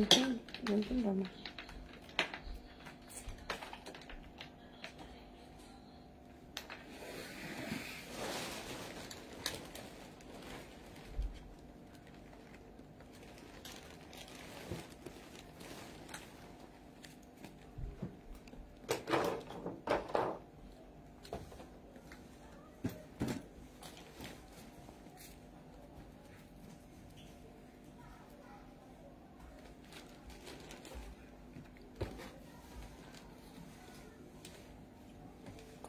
你进，能进的吗？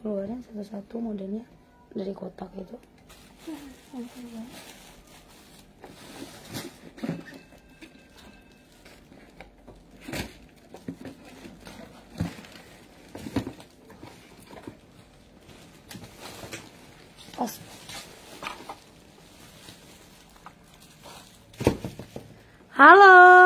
keluarnya satu-satu modelnya dari kotak itu pas halo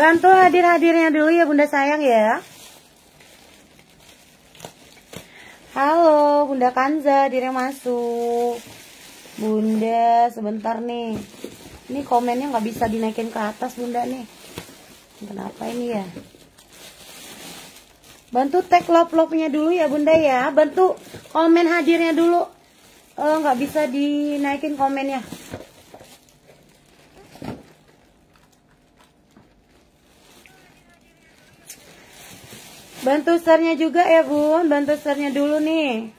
Bantu hadir-hadirnya dulu ya Bunda sayang ya. Halo Bunda Kanza, diri masuk. Bunda sebentar nih. Ini komennya gak bisa dinaikin ke atas Bunda nih. Kenapa ini ya? Bantu tag lop-lopnya dulu ya Bunda ya. Bantu komen hadirnya dulu. Eh, nggak bisa dinaikin komennya. Bantu sernya juga ya bun Bantu sernya dulu nih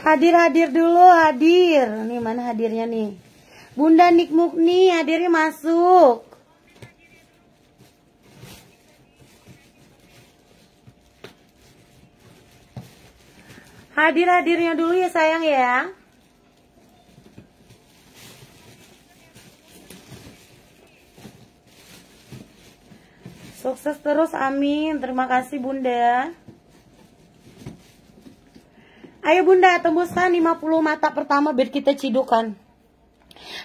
Hadir-hadir dulu, hadir. Nih mana hadirnya nih? Bunda Nikmukni nih hadirnya masuk. Hadir-hadirnya dulu ya sayang ya. sukses terus amin terima kasih bunda ayo bunda tembusan 50 mata pertama biar kita cidukan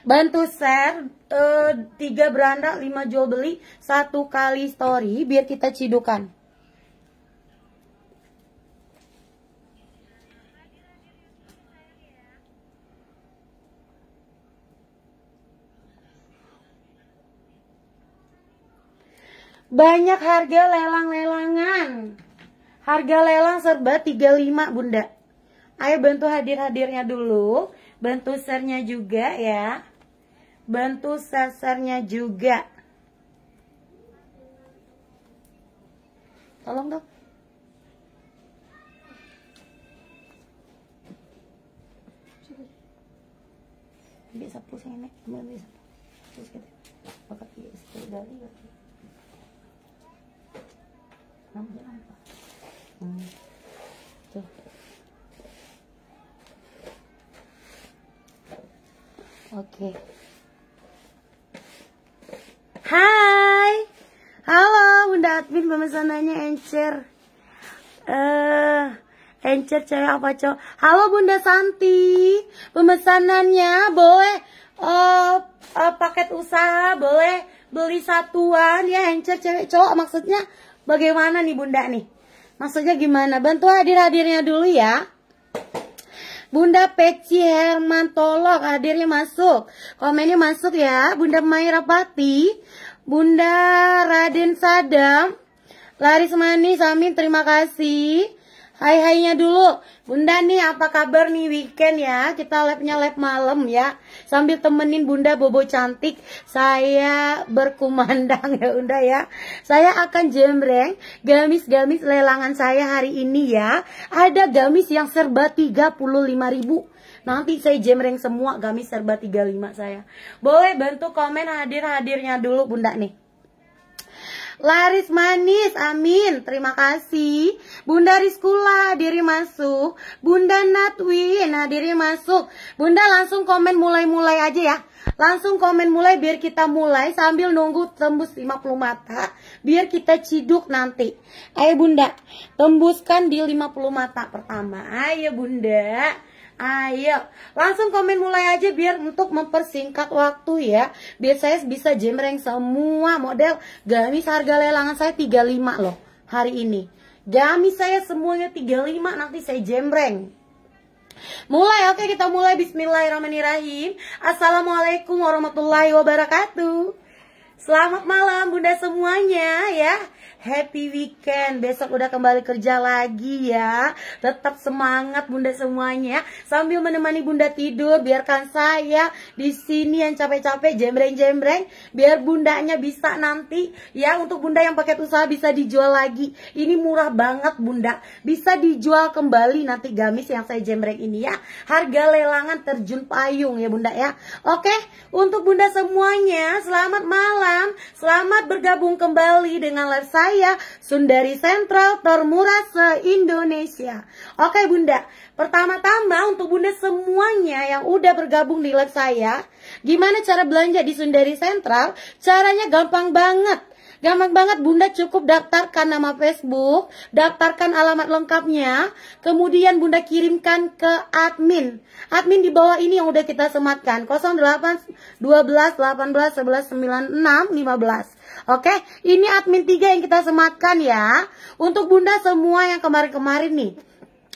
bantu share uh, eh, 3 beranda 5 jual beli 1 kali story biar kita cidukan Banyak harga lelang-lelangan. Harga lelang serba 35, Bunda. Ayo bantu hadir-hadirnya dulu, bantu sernya juga ya. Bantu sasarnya juga. Tolong dong. Ambil sapu sini, ambil sapu. Terus kita pakai istri dari. Hmm. oke okay. hai halo bunda admin pemesanannya encer eh uh, encer cewek apa cowok halo bunda santi pemesanannya boleh uh, uh, paket usaha boleh beli satuan ya encer cewek cowok maksudnya Bagaimana nih bunda nih? Maksudnya gimana? Bantu hadir-hadirnya dulu ya. Bunda Peci Herman Tolok hadirnya masuk. Komennya masuk ya. Bunda Maira Pati, Bunda Raden Sadam, Laris Manis, Amin terima kasih. Hai hainya dulu. Bunda nih apa kabar nih weekend ya? Kita live nya live malam ya. Sambil temenin Bunda Bobo cantik, saya berkumandang ya Bunda ya. Saya akan jemreng gamis-gamis lelangan saya hari ini ya. Ada gamis yang serba 35 ribu. Nanti saya jemreng semua gamis serba 35 saya. Boleh bantu komen hadir-hadirnya dulu Bunda nih. Laris manis, amin. Terima kasih. Bunda Rizkula, diri masuk. Bunda Natwi, nah diri masuk. Bunda langsung komen mulai-mulai aja ya. Langsung komen mulai biar kita mulai sambil nunggu tembus 50 mata. Biar kita ciduk nanti. Ayo Bunda, tembuskan di 50 mata pertama. Ayo Bunda. Ayo, langsung komen mulai aja biar untuk mempersingkat waktu ya. Biar saya bisa jemreng semua model. Gamis harga lelangan saya 35 loh hari ini. Gamis saya semuanya 35 nanti saya jemreng. Mulai, oke kita mulai Bismillahirrahmanirrahim Assalamualaikum warahmatullahi wabarakatuh Selamat malam bunda semuanya ya Happy weekend Besok udah kembali kerja lagi ya Tetap semangat bunda semuanya ya. Sambil menemani bunda tidur Biarkan saya di sini yang capek-capek Jembreng-jembreng Biar bundanya bisa nanti Ya untuk bunda yang paket usaha bisa dijual lagi Ini murah banget bunda Bisa dijual kembali nanti gamis yang saya jembreng ini ya Harga lelangan terjun payung ya bunda ya Oke untuk bunda semuanya Selamat malam malam. Selamat bergabung kembali dengan live saya Sundari Sentral termurah se-Indonesia. Oke Bunda, pertama-tama untuk Bunda semuanya yang udah bergabung di live saya, gimana cara belanja di Sundari Sentral? Caranya gampang banget Gampang banget Bunda cukup daftarkan nama Facebook, daftarkan alamat lengkapnya, kemudian Bunda kirimkan ke admin. Admin di bawah ini yang udah kita sematkan 08 12 18 11 96 15. Oke, ini admin 3 yang kita sematkan ya. Untuk Bunda semua yang kemarin-kemarin nih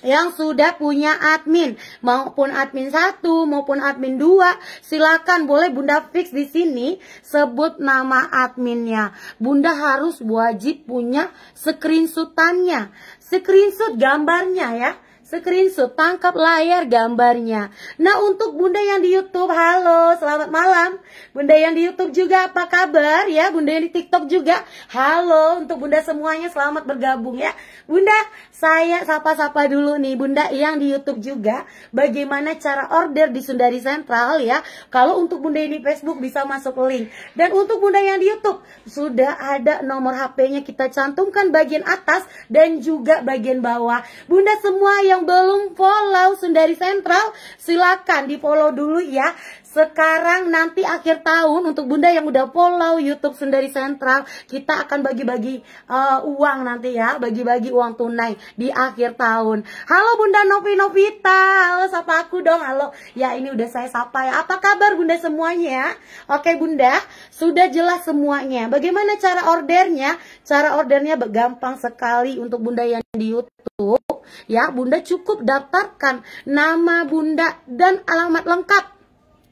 yang sudah punya admin maupun admin satu maupun admin dua, silakan boleh Bunda fix di sini sebut nama adminnya Bunda harus wajib punya screenshotannya screenshot gambarnya ya screenshot tangkap layar gambarnya. Nah untuk bunda yang di YouTube, halo, selamat malam. Bunda yang di YouTube juga apa kabar ya? Bunda yang di TikTok juga, halo. Untuk bunda semuanya selamat bergabung ya. Bunda saya sapa-sapa dulu nih Bunda yang di YouTube juga bagaimana cara order di Sundari Central ya. Kalau untuk Bunda yang di Facebook bisa masuk link. Dan untuk Bunda yang di YouTube sudah ada nomor HP-nya kita cantumkan bagian atas dan juga bagian bawah. Bunda semua yang belum follow Sundari Central silakan di follow dulu ya. Sekarang nanti akhir tahun untuk Bunda yang udah follow YouTube Sendiri Sentral, kita akan bagi-bagi uh, uang nanti ya, bagi-bagi uang tunai di akhir tahun. Halo Bunda Novi Novita, halo sapa aku dong, halo. Ya ini udah saya sapa ya. Apa kabar Bunda semuanya? Oke Bunda, sudah jelas semuanya. Bagaimana cara ordernya? Cara ordernya gampang sekali untuk Bunda yang di YouTube. Ya, Bunda cukup daftarkan nama Bunda dan alamat lengkap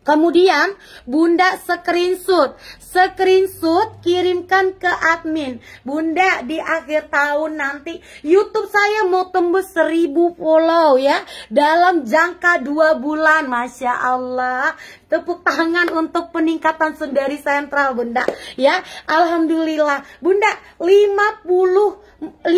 Kemudian Bunda screenshot, screenshot kirimkan ke admin. Bunda di akhir tahun nanti YouTube saya mau tembus 1000 follow ya dalam jangka 2 bulan. Masya Allah, Tepuk tangan untuk peningkatan sendari sentral Bunda ya. Alhamdulillah Bunda 50 50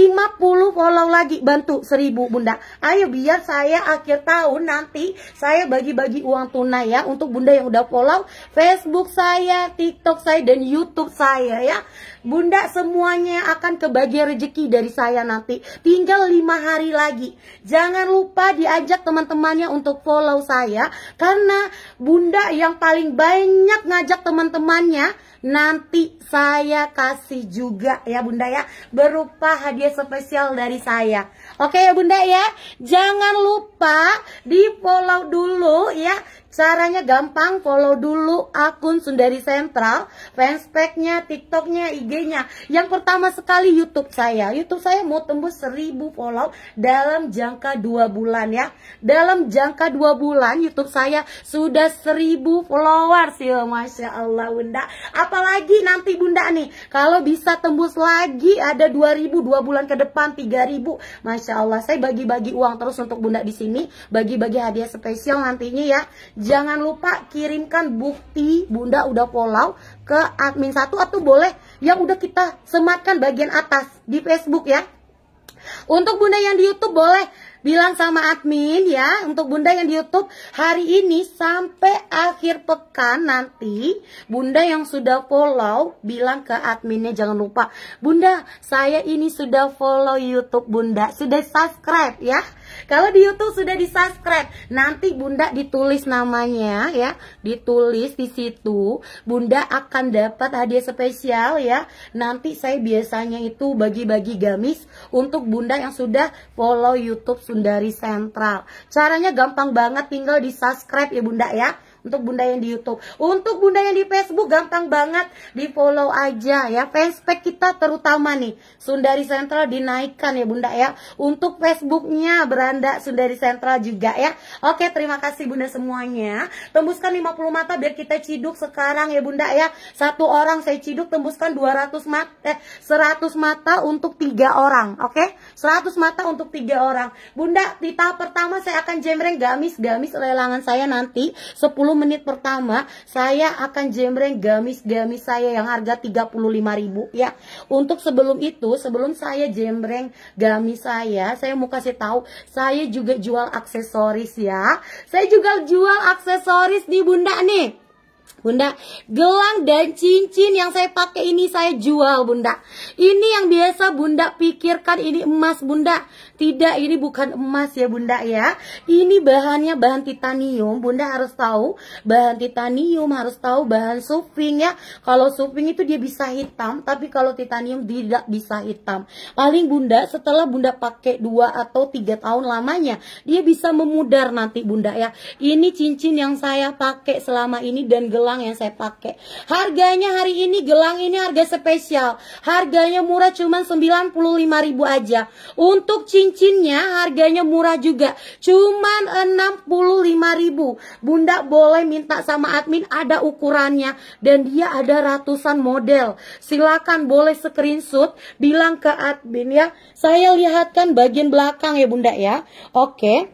follow lagi bantu 1000 Bunda. Ayo biar saya akhir tahun nanti saya bagi-bagi uang tunai ya untuk Bunda yang udah follow Facebook saya, TikTok saya dan YouTube saya ya. Bunda semuanya akan kebagian rezeki dari saya nanti. Tinggal 5 hari lagi. Jangan lupa diajak teman-temannya untuk follow saya. Karena Bunda yang paling banyak ngajak teman-temannya. Nanti saya kasih juga ya Bunda ya. Berupa hadiah spesial dari saya. Oke ya Bunda ya. Jangan lupa di follow dulu ya Caranya gampang, follow dulu akun Sundari Sentral, fanspage-nya, TikTok-nya, IG-nya. Yang pertama sekali YouTube saya. YouTube saya mau tembus 1000 follow dalam jangka 2 bulan ya. Dalam jangka 2 bulan YouTube saya sudah 1000 followers ya. Masya Allah Bunda. Apalagi nanti Bunda nih, kalau bisa tembus lagi ada 2000 2 bulan ke depan 3000. Masya Allah, saya bagi-bagi uang terus untuk Bunda di sini, bagi-bagi hadiah spesial nantinya ya. Jangan lupa kirimkan bukti Bunda udah follow ke admin satu atau boleh yang udah kita sematkan bagian atas di Facebook ya. Untuk Bunda yang di YouTube boleh bilang sama admin ya untuk bunda yang di YouTube hari ini sampai akhir pekan nanti bunda yang sudah follow bilang ke adminnya jangan lupa bunda saya ini sudah follow YouTube bunda sudah subscribe ya kalau di YouTube sudah di subscribe, nanti Bunda ditulis namanya ya, ditulis di situ. Bunda akan dapat hadiah spesial ya. Nanti saya biasanya itu bagi-bagi gamis untuk Bunda yang sudah follow YouTube Sundari Sentral. Caranya gampang banget, tinggal di subscribe ya Bunda ya untuk bunda yang di YouTube. Untuk bunda yang di Facebook gampang banget di follow aja ya. Facebook kita terutama nih Sundari Sentral dinaikkan ya bunda ya. Untuk Facebooknya beranda Sundari Sentral juga ya. Oke terima kasih bunda semuanya. Tembuskan 50 mata biar kita ciduk sekarang ya bunda ya. Satu orang saya ciduk tembuskan 200 mata eh 100 mata untuk tiga orang. Oke 100 mata untuk tiga orang. Bunda di tahap pertama saya akan jemreng gamis-gamis lelangan saya nanti 10 10 menit pertama saya akan jembreng gamis-gamis saya yang harga 35.000 ya. Untuk sebelum itu, sebelum saya jembreng gamis saya, saya mau kasih tahu saya juga jual aksesoris ya. Saya juga jual aksesoris di Bunda nih. Bunda, gelang dan cincin yang saya pakai ini saya jual, Bunda. Ini yang biasa Bunda pikirkan ini emas, Bunda. Tidak, ini bukan emas ya bunda ya. Ini bahannya bahan titanium. Bunda harus tahu bahan titanium, harus tahu bahan surfing ya. Kalau surfing itu dia bisa hitam, tapi kalau titanium tidak bisa hitam. Paling bunda setelah bunda pakai 2 atau 3 tahun lamanya, dia bisa memudar nanti bunda ya. Ini cincin yang saya pakai selama ini dan gelang yang saya pakai. Harganya hari ini gelang ini harga spesial. Harganya murah cuman 95.000 aja. Untuk cincin cincinnya harganya murah juga Cuman 65 ribu Bunda boleh minta sama admin ada ukurannya Dan dia ada ratusan model Silakan boleh screenshot Bilang ke admin ya Saya lihatkan bagian belakang ya bunda ya Oke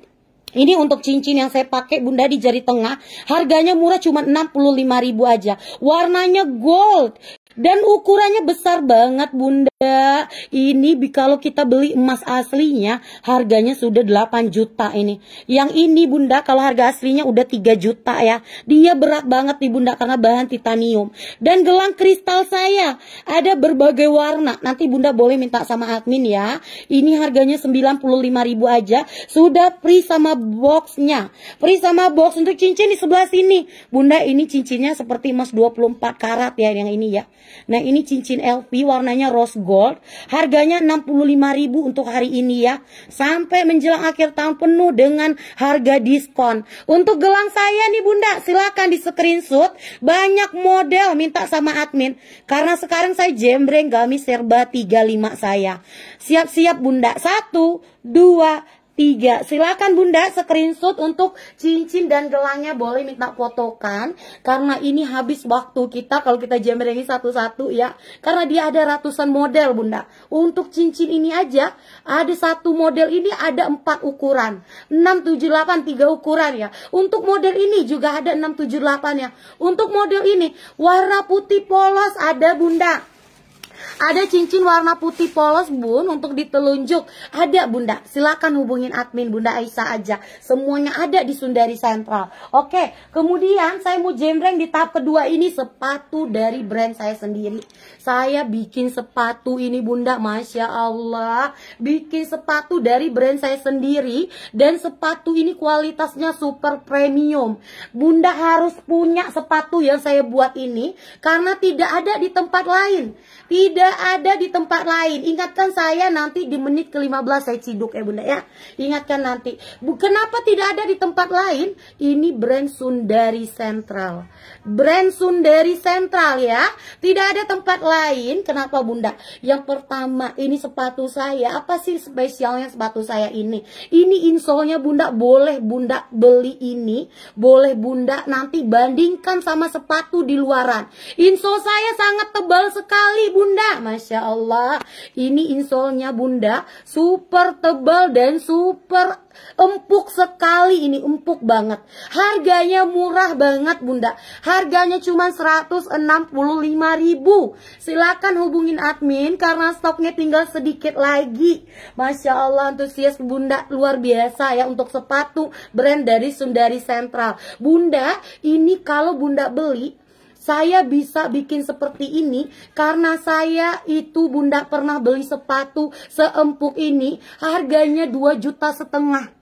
ini untuk cincin yang saya pakai bunda di jari tengah Harganya murah cuma 65 ribu aja Warnanya gold dan ukurannya besar banget bunda. Ini kalau kita beli emas aslinya harganya sudah 8 juta ini. Yang ini bunda kalau harga aslinya udah 3 juta ya. Dia berat banget nih bunda karena bahan titanium. Dan gelang kristal saya ada berbagai warna. Nanti bunda boleh minta sama admin ya. Ini harganya 95 ribu aja. Sudah free sama boxnya. Free sama box untuk cincin di sebelah sini. Bunda ini cincinnya seperti emas 24 karat ya yang ini ya. Nah ini cincin LV warnanya rose gold. Harganya 65000 untuk hari ini ya. Sampai menjelang akhir tahun penuh dengan harga diskon. Untuk gelang saya nih bunda silahkan di screenshot. Banyak model minta sama admin. Karena sekarang saya jembreng gamis serba 35 saya. Siap-siap bunda. Satu, dua, tiga. Silakan Bunda screenshot untuk cincin dan gelangnya boleh minta fotokan karena ini habis waktu kita kalau kita jammeringi satu-satu ya. Karena dia ada ratusan model Bunda. Untuk cincin ini aja ada satu model ini ada empat ukuran. 678 tiga ukuran ya. Untuk model ini juga ada 678 ya. Untuk model ini warna putih polos ada Bunda. Ada cincin warna putih polos bun untuk ditelunjuk. Ada bunda, silakan hubungin admin bunda Aisyah aja. Semuanya ada di Sundari Central. Oke, kemudian saya mau jembreng di tahap kedua ini sepatu dari brand saya sendiri. Saya bikin sepatu ini bunda, masya Allah. Bikin sepatu dari brand saya sendiri dan sepatu ini kualitasnya super premium. Bunda harus punya sepatu yang saya buat ini karena tidak ada di tempat lain. Tidak tidak ada di tempat lain. Ingatkan saya nanti di menit ke-15 saya ciduk ya bunda ya. Ingatkan nanti. Bu, kenapa tidak ada di tempat lain? Ini brand Sundari Central. Brand Sundari Central ya. Tidak ada tempat lain. Kenapa bunda? Yang pertama ini sepatu saya. Apa sih spesialnya sepatu saya ini? Ini insolnya bunda boleh bunda beli ini. Boleh bunda nanti bandingkan sama sepatu di luaran. Insol saya sangat tebal sekali bunda bunda Masya Allah Ini insolnya bunda Super tebal dan super empuk sekali ini empuk banget harganya murah banget bunda harganya cuma 165 ribu Silahkan hubungin admin karena stoknya tinggal sedikit lagi Masya Allah antusias bunda luar biasa ya untuk sepatu brand dari Sundari Central bunda ini kalau bunda beli saya bisa bikin seperti ini karena saya itu bunda pernah beli sepatu seempuk ini harganya 2 juta setengah.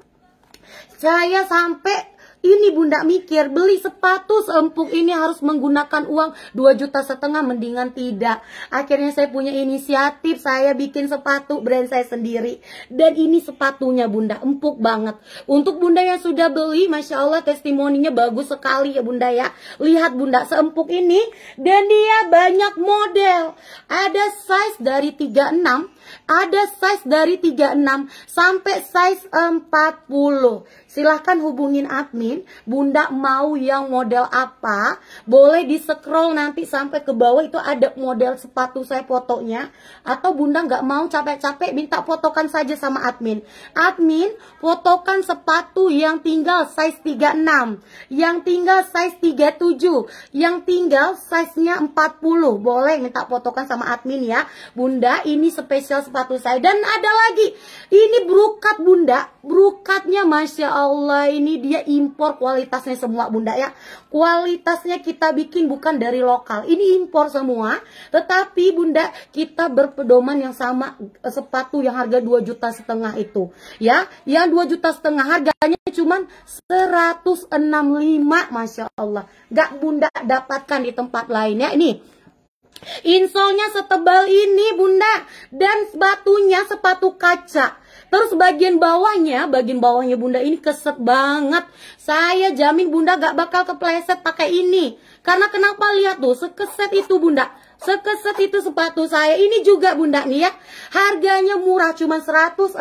Saya sampai ini bunda mikir, beli sepatu seempuk ini harus menggunakan uang 2 juta setengah, mendingan tidak. Akhirnya saya punya inisiatif, saya bikin sepatu brand saya sendiri. Dan ini sepatunya bunda, empuk banget. Untuk bunda yang sudah beli, Masya Allah testimoninya bagus sekali ya bunda ya. Lihat bunda, seempuk ini. Dan dia banyak model. Ada size dari 36, ada size dari 36 sampai size 40. Silahkan hubungin admin, Bunda mau yang model apa, boleh di scroll nanti sampai ke bawah itu ada model sepatu saya fotonya, atau Bunda nggak mau capek-capek minta fotokan saja sama admin. Admin, fotokan sepatu yang tinggal size 36, yang tinggal size 37, yang tinggal size-nya 40, boleh minta fotokan sama admin ya. Bunda, ini spesial sepatu saya, dan ada lagi, ini brokat Bunda, brokatnya Masya Allah. Allah ini dia impor kualitasnya semua bunda ya Kualitasnya kita bikin bukan dari lokal Ini impor semua Tetapi bunda kita berpedoman yang sama eh, Sepatu yang harga 2 juta setengah itu Ya yang 2 juta setengah harganya cuman 165 Masya Allah Gak bunda dapatkan di tempat lain ya Ini Insolnya setebal ini bunda Dan batunya sepatu kaca Terus bagian bawahnya, bagian bawahnya bunda ini keset banget. Saya jamin bunda gak bakal kepleset pakai ini. Karena kenapa lihat tuh, sekeset itu bunda. Sekeset itu sepatu saya. Ini juga Bunda nih ya. Harganya murah cuma 165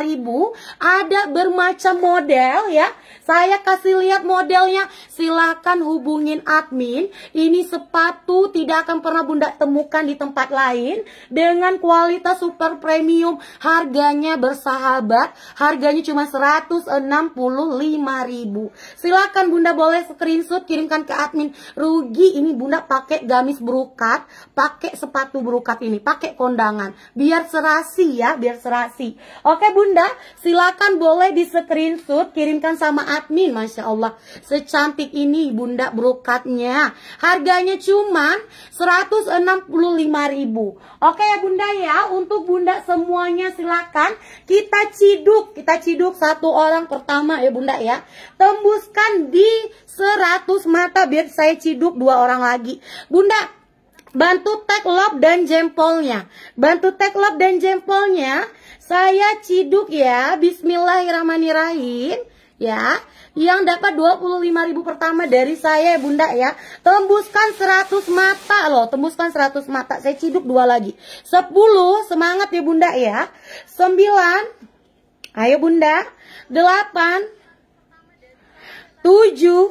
ribu ada bermacam model ya. Saya kasih lihat modelnya. Silahkan hubungin admin. Ini sepatu tidak akan pernah Bunda temukan di tempat lain dengan kualitas super premium. Harganya bersahabat. Harganya cuma 165 ribu Silahkan Bunda boleh screenshot kirimkan ke admin. Rugi ini Bunda pakai gamis bruk berukat, pakai sepatu berukat ini, pakai kondangan. Biar serasi ya, biar serasi. Oke bunda, silakan boleh di screenshot, kirimkan sama admin. Masya Allah, secantik ini bunda berukatnya. Harganya cuma 165 ribu. Oke ya bunda ya, untuk bunda semuanya silakan kita ciduk. Kita ciduk satu orang pertama ya bunda ya. Tembuskan di 100 mata biar saya ciduk dua orang lagi. Bunda, Bantu tag lob dan jempolnya. Bantu tag lob dan jempolnya. Saya ciduk ya. Bismillahirrahmanirrahim. Ya. Yang dapat 25.000 pertama dari saya Bunda ya. Tembuskan 100 mata loh. Tembuskan 100 mata. Saya ciduk dua lagi. 10. Semangat ya Bunda ya. 9. Ayo Bunda. 8. 7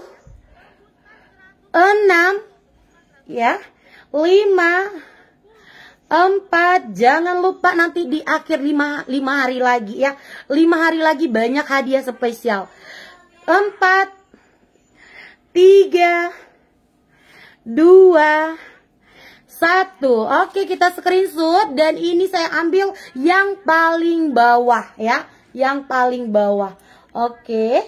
6 ya 5 Empat, jangan lupa nanti di akhir lima, lima hari lagi ya. Lima hari lagi banyak hadiah spesial. Empat, tiga, dua, satu. Oke, kita screenshot dan ini saya ambil yang paling bawah ya. Yang paling bawah. Oke,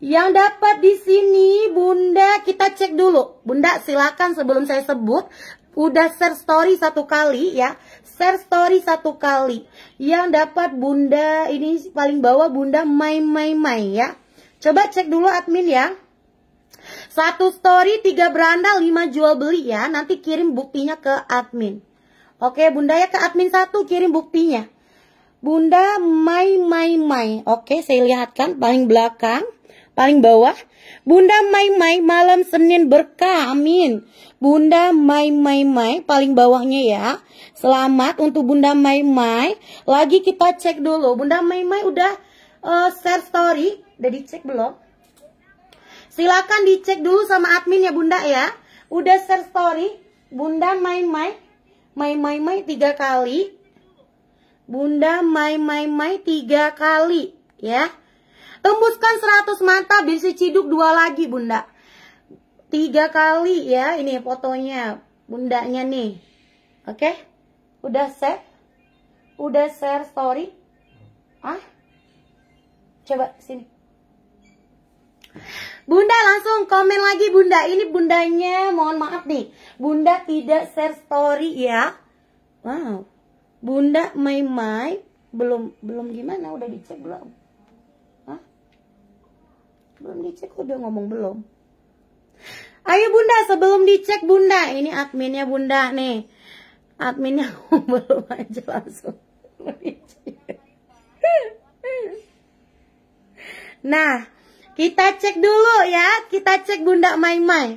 yang dapat di sini Bunda kita cek dulu. Bunda silakan sebelum saya sebut udah share story satu kali ya. Share story satu kali. Yang dapat Bunda ini paling bawah Bunda Mai Mai Mai ya. Coba cek dulu admin ya. Satu story, tiga beranda, lima jual beli ya. Nanti kirim buktinya ke admin. Oke, Bunda ya ke admin satu kirim buktinya. Bunda Mai Mai Mai. Oke, saya lihatkan paling belakang. Paling bawah, Bunda Mai Mai malam Senin berkah, amin. Bunda Mai Mai Mai paling bawahnya ya. Selamat untuk Bunda Mai Mai. Lagi kita cek dulu, Bunda Mai Mai udah uh, share story, udah dicek belum? Silakan dicek dulu sama admin ya Bunda ya. Udah share story, Bunda Mai Mai, Mai Mai Mai tiga kali. Bunda Mai Mai Mai tiga kali ya. Tembuskan 100 mata bisa ciduk dua lagi bunda. Tiga kali ya ini fotonya bundanya nih. Oke. Okay? Udah set? Udah share story? Ah? Coba sini. Bunda langsung komen lagi bunda Ini bundanya mohon maaf nih Bunda tidak share story ya Wow Bunda my my Belum belum gimana udah dicek belum belum dicek udah ngomong belum. Ayo bunda sebelum dicek bunda. Ini adminnya bunda nih. Adminnya belum aja langsung. Nah, kita cek dulu ya. Kita cek Bunda Maimai.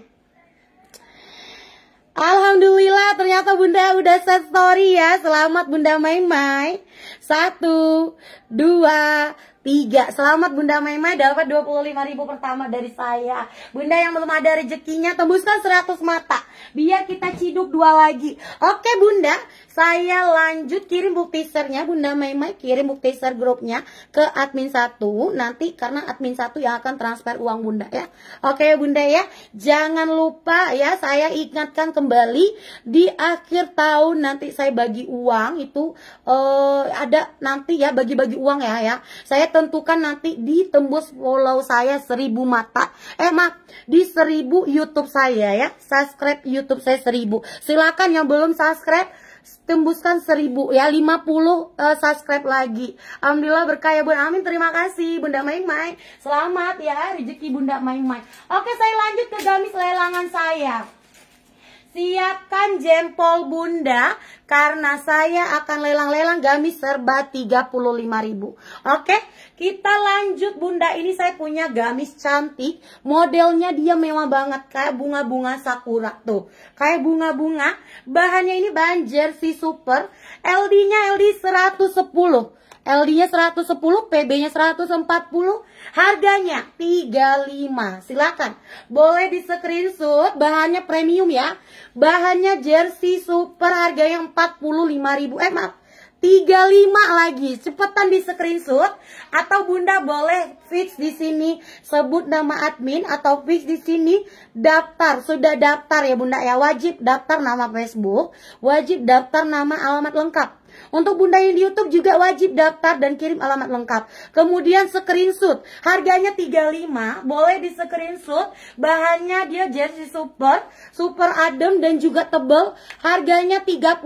Alhamdulillah ternyata Bunda udah set story ya. Selamat Bunda Maimai. Satu, dua, Tiga, selamat Bunda Maimai dapat 25 ribu pertama dari saya Bunda yang belum ada rezekinya tembuskan 100 mata Biar kita ciduk dua lagi Oke Bunda, saya lanjut kirim bukti teasernya Bunda Mei Mei kirim bukti teaser grupnya ke admin satu nanti karena admin satu yang akan transfer uang Bunda ya. Oke Bunda ya, jangan lupa ya saya ingatkan kembali di akhir tahun nanti saya bagi uang itu uh, ada nanti ya bagi-bagi uang ya ya. Saya tentukan nanti di tembus follow saya 1000 mata. Eh maaf, di 1000 YouTube saya ya. Subscribe YouTube saya 1000. Silakan yang belum subscribe tembuskan seribu ya 50 uh, eh, subscribe lagi Alhamdulillah berkah ya Bun Amin terima kasih Bunda Maing Mai, selamat ya rezeki Bunda Maing Mai. oke saya lanjut ke gamis lelangan saya Siapkan jempol bunda karena saya akan lelang-lelang gamis serba 35.000. Oke, kita lanjut bunda ini saya punya gamis cantik, modelnya dia mewah banget kayak bunga-bunga sakura tuh. Kayak bunga-bunga, bahannya ini bahan jersey super, LD-nya LD 110. LD-nya 110, PB-nya 140, harganya 35. Silakan. Boleh di screenshot, bahannya premium ya. Bahannya jersey super harga harganya 45.000. Eh maaf, 35 lagi. Cepetan di screenshot atau Bunda boleh fix di sini sebut nama admin atau fix di sini daftar. Sudah daftar ya Bunda ya, wajib daftar nama Facebook, wajib daftar nama alamat lengkap untuk bunda yang di YouTube juga wajib daftar dan kirim alamat lengkap. Kemudian screenshot. Harganya 35, boleh di screenshot. Bahannya dia jersey super, super adem dan juga tebel. Harganya 35.000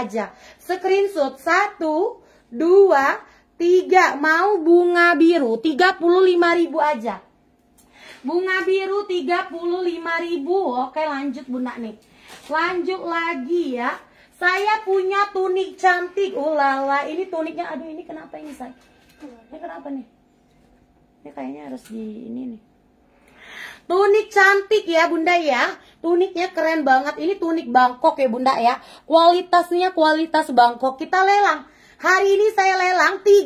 aja. Screenshot 1 2 3 mau bunga biru 35.000 aja. Bunga biru 35.000. Oke, lanjut Bunda nih. Lanjut lagi ya. Saya punya tunik cantik. Ulala, oh, ini tuniknya aduh ini kenapa ini, saya? Ini kenapa nih? Ini kayaknya harus di ini nih. Tunik cantik ya, Bunda ya. Tuniknya keren banget. Ini tunik Bangkok ya, Bunda ya. Kualitasnya kualitas Bangkok. Kita lelang. Hari ini saya lelang 35.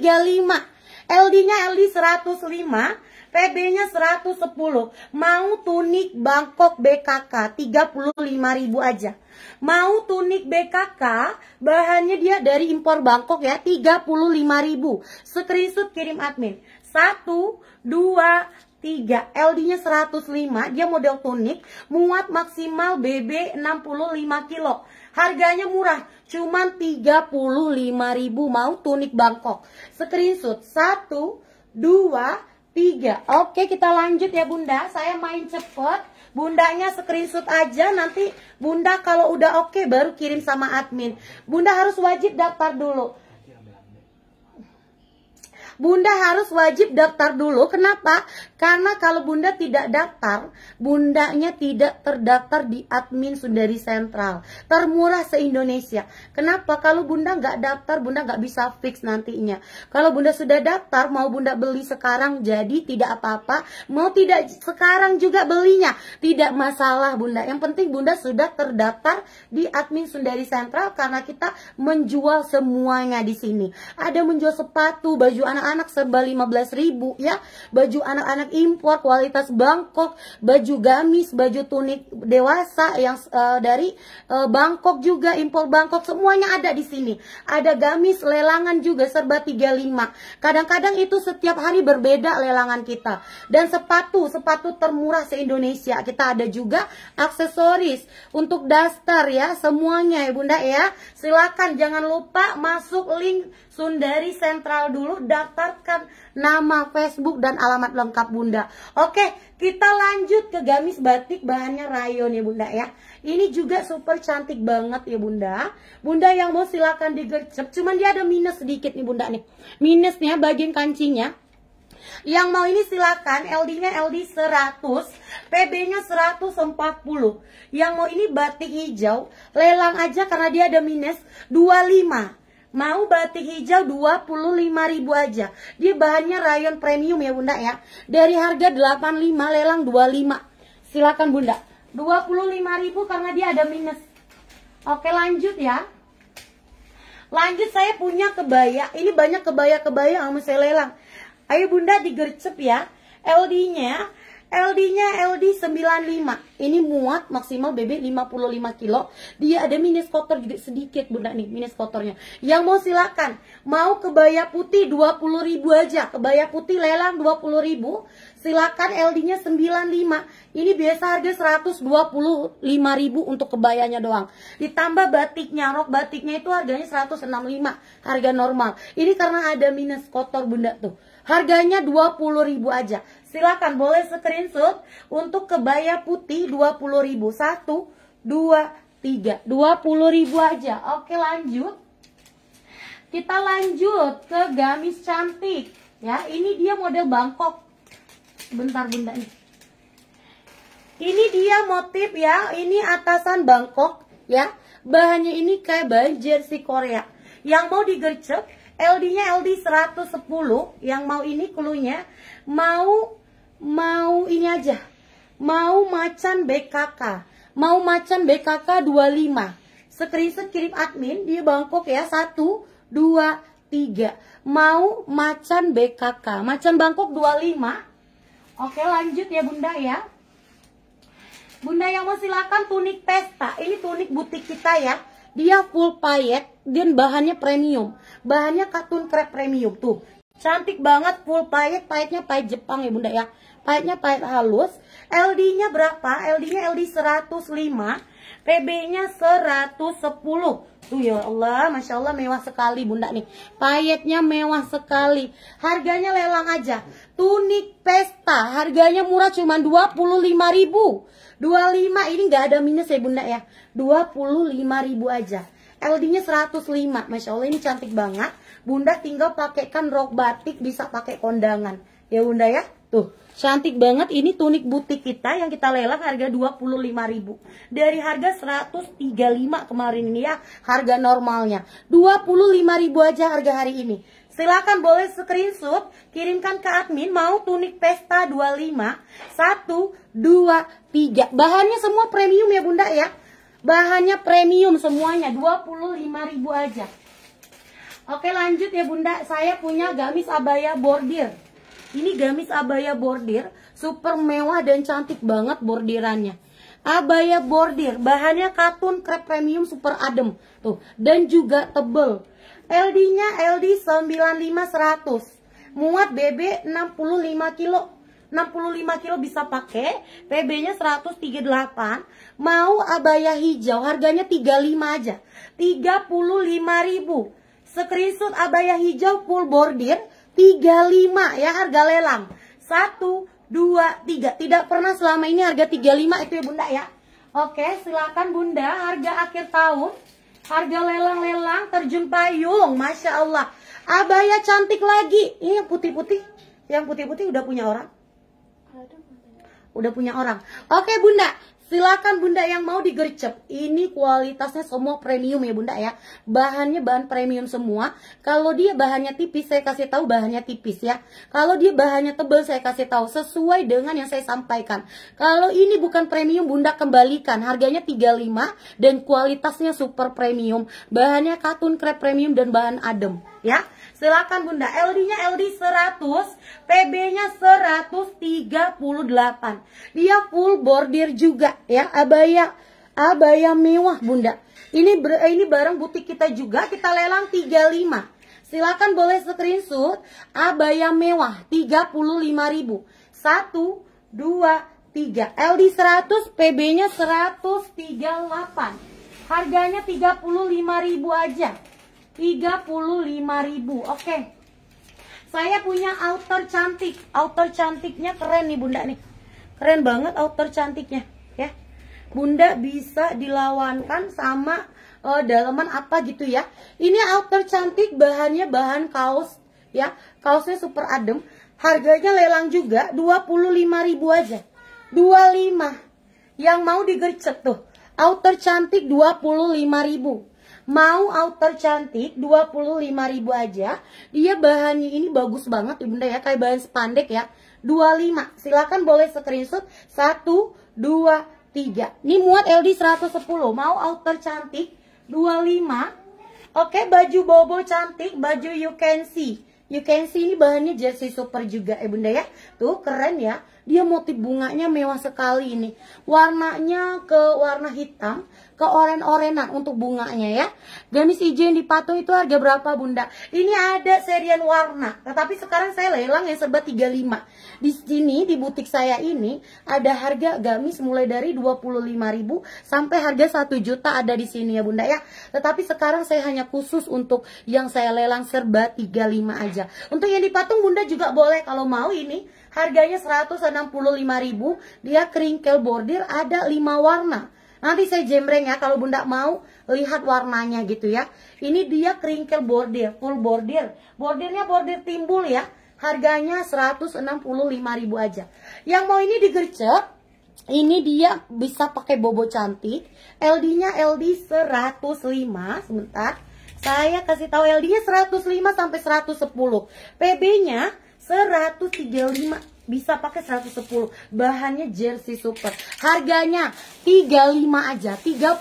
LD-nya LD 105. PB-nya 110. Mau tunik Bangkok BKK 35.000 aja. Mau tunik BKK, bahannya dia dari impor Bangkok ya, 35.000. Screenshot kirim admin. 1 2 3 LD-nya 105 Dia model tunik Muat maksimal BB 65 kilo Harganya murah Cuman 35 ribu Mau tunik Bangkok Screenshot 1 2 3 Oke kita lanjut ya bunda Saya main cepet Bundanya screenshot aja nanti Bunda kalau udah oke okay, baru kirim sama admin. Bunda harus wajib daftar dulu. Bunda harus wajib daftar dulu. Kenapa? Karena kalau bunda tidak daftar, bundanya tidak terdaftar di admin Sundari Sentral. Termurah se-Indonesia. Kenapa? Kalau bunda nggak daftar, bunda nggak bisa fix nantinya. Kalau bunda sudah daftar, mau bunda beli sekarang jadi tidak apa-apa. Mau tidak sekarang juga belinya. Tidak masalah bunda. Yang penting bunda sudah terdaftar di admin Sundari Sentral karena kita menjual semuanya di sini. Ada menjual sepatu, baju anak-anak serba 15 ribu ya. Baju anak-anak impor kualitas Bangkok, baju gamis, baju tunik dewasa yang uh, dari uh, Bangkok juga impor Bangkok semuanya ada di sini. Ada gamis lelangan juga serba 35. Kadang-kadang itu setiap hari berbeda lelangan kita. Dan sepatu, sepatu termurah se-Indonesia. Kita ada juga aksesoris untuk daster ya semuanya ya Bunda ya. Silakan jangan lupa masuk link Sundari Sentral dulu daftarkan nama Facebook dan alamat lengkap Bunda. Oke, kita lanjut ke gamis batik bahannya rayon ya Bunda ya. Ini juga super cantik banget ya Bunda. Bunda yang mau silakan digercep. Cuman dia ada minus sedikit nih Bunda nih. Minusnya bagian kancingnya yang mau ini silakan LD-nya LD 100, PB-nya 140. Yang mau ini batik hijau, lelang aja karena dia ada minus 25. Mau batik hijau ribu aja. Dia bahannya rayon premium ya Bunda ya. Dari harga 85 lelang 25. Silakan Bunda. ribu karena dia ada minus. Oke, lanjut ya. Lanjut saya punya kebaya. Ini banyak kebaya-kebaya sama saya lelang. Ayo Bunda digercep ya. LD-nya LD-nya LD 95. Ini muat maksimal BB 55 kilo. Dia ada minus kotor juga sedikit Bunda nih minus kotornya. Yang mau silakan, mau kebaya putih 20 ribu aja. Kebaya putih lelang 20 ribu. Silakan LD-nya 95. Ini biasa harga 125 ribu untuk kebayanya doang. Ditambah batiknya, rok batiknya itu harganya 165, harga normal. Ini karena ada minus kotor Bunda tuh. Harganya 20 ribu aja. Silahkan boleh screenshot untuk kebaya putih 20.000. Satu, dua tiga. 20.000 aja. Oke, lanjut. Kita lanjut ke gamis cantik ya. Ini dia model Bangkok. Bentar, Bunda nih. Ini dia motif ya. Ini atasan Bangkok ya. Bahannya ini kayak bahan jersey Korea. Yang mau digercep LD-nya LD 110 Yang mau ini klunya Mau mau ini aja mau macan BKK mau macan BKK 25 screenshot kirim admin dia Bangkok ya 1 2 3 mau macan BKK macan Bangkok 25 oke lanjut ya bunda ya bunda yang mau silakan tunik pesta ini tunik butik kita ya dia full payet dan bahannya premium bahannya katun krep premium tuh Cantik banget full pahit, pahitnya pahit Jepang ya bunda ya. Pahitnya pahit halus. LD-nya berapa? LD-nya LD 105. PB-nya 110. Tuh ya Allah, Masya Allah mewah sekali bunda nih. Payetnya mewah sekali. Harganya lelang aja. Tunik pesta, harganya murah cuma 25000 25 ini nggak ada minus ya bunda ya. 25000 aja. LD-nya 105. Masya Allah ini cantik banget. Bunda tinggal pakaikan rok batik bisa pakai kondangan. Ya Bunda ya. Tuh, cantik banget ini tunik butik kita yang kita lelang harga 25.000. Dari harga 135 kemarin ini ya, harga normalnya. 25.000 aja harga hari ini. Silahkan boleh screenshot, kirimkan ke admin mau tunik pesta 25 1 2 3. Bahannya semua premium ya Bunda ya. Bahannya premium semuanya 25.000 aja. Oke lanjut ya bunda, saya punya gamis abaya bordir Ini gamis abaya bordir, super mewah dan cantik banget bordirannya Abaya bordir, bahannya katun krep premium super adem tuh Dan juga tebel LD-nya LD 95100 Muat BB 65 kilo 65 kilo bisa pakai PB-nya 138 Mau abaya hijau harganya 35 aja 35 ribu Screenshot abaya hijau full bordir 35 ya harga lelang. 1 2 3. Tidak pernah selama ini harga 35 itu ya Bunda ya. Oke, silakan Bunda harga akhir tahun. Harga lelang-lelang terjun payung, Masya Allah Abaya cantik lagi Ini yang putih-putih Yang putih-putih udah punya orang? Udah punya orang Oke bunda, Silakan Bunda yang mau digercep. Ini kualitasnya semua premium ya Bunda ya. Bahannya bahan premium semua. Kalau dia bahannya tipis, saya kasih tahu bahannya tipis ya. Kalau dia bahannya tebal, saya kasih tahu sesuai dengan yang saya sampaikan. Kalau ini bukan premium, Bunda kembalikan. Harganya 35 dan kualitasnya super premium. Bahannya katun krep premium dan bahan adem ya. Silakan Bunda. LD-nya LD 100, PB-nya 138. Dia full bordir juga ya, abaya abaya mewah Bunda. Ini ber, eh, ini barang butik kita juga kita lelang 35. Silakan boleh screenshot abaya mewah 35.000. 1 2 3. LD 100, PB-nya 138. Harganya 35.000 aja. 35.000. Oke. Okay. Saya punya outer cantik. Outer cantiknya keren nih Bunda nih. Keren banget outer cantiknya, ya. Bunda bisa dilawankan sama uh, dalaman apa gitu ya. Ini outer cantik bahannya bahan kaos ya. Kaosnya super adem. Harganya lelang juga 25.000 aja. 25. Yang mau digercep tuh. Outer cantik 25.000. Mau outer cantik 25.000 aja. Dia bahannya ini bagus banget Bunda ya, kayak bahan spandek ya. 25. silahkan boleh screenshot 1 2 3. Ini muat LD 110. Mau outer cantik 25. Oke, baju bobo cantik, baju you can see. You can see ini bahannya jersey super juga eh bunda ya Tuh keren ya Dia motif bunganya mewah sekali ini Warnanya ke warna hitam ke oren orenan untuk bunganya ya. Gamis hijau yang dipatung itu harga berapa Bunda? Ini ada serian warna, tetapi sekarang saya lelang yang serba 35. Di sini di butik saya ini ada harga gamis mulai dari 25.000 sampai harga 1 juta ada di sini ya Bunda ya. Tetapi sekarang saya hanya khusus untuk yang saya lelang serba 35 aja. Untuk yang dipatung Bunda juga boleh kalau mau ini harganya 165.000, dia kringkel bordir ada 5 warna. Nanti saya jembreng ya kalau bunda mau lihat warnanya gitu ya. Ini dia keringkel bordir, full bordir. Bordirnya bordir timbul ya. Harganya 165 ribu aja. Yang mau ini digercep, ini dia bisa pakai bobo cantik. LD-nya LD 105, sebentar. Saya kasih tahu LD-nya 105 sampai 110. PB-nya 135 bisa pakai 110 bahannya jersey super harganya 35 aja 35.000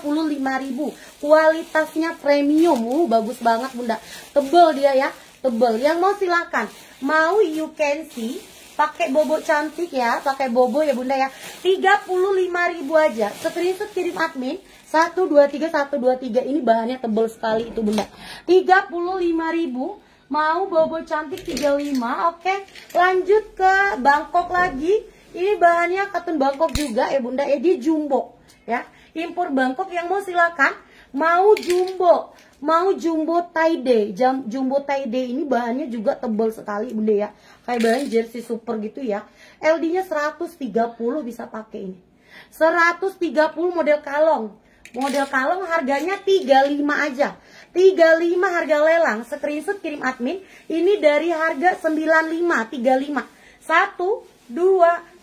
kualitasnya premium uh, bagus banget bunda tebel dia ya tebel yang mau silakan mau you can see pakai bobo cantik ya pakai bobo ya bunda ya 35.000 aja screenshot kirim admin 123 123 ini bahannya tebel sekali itu bunda 35.000 mau bobo cantik 35 oke lanjut ke Bangkok lagi ini bahannya katun Bangkok juga ya bunda ya eh, di jumbo ya impor Bangkok yang mau silakan mau jumbo mau jumbo tie day jam jumbo tie day ini bahannya juga tebal sekali bunda ya kayak bahan jersey super gitu ya LD nya 130 bisa pakai ini 130 model kalong Model kalung harganya 35 aja. 35 harga lelang. Screenshot kirim admin. Ini dari harga 95, 35. 1 2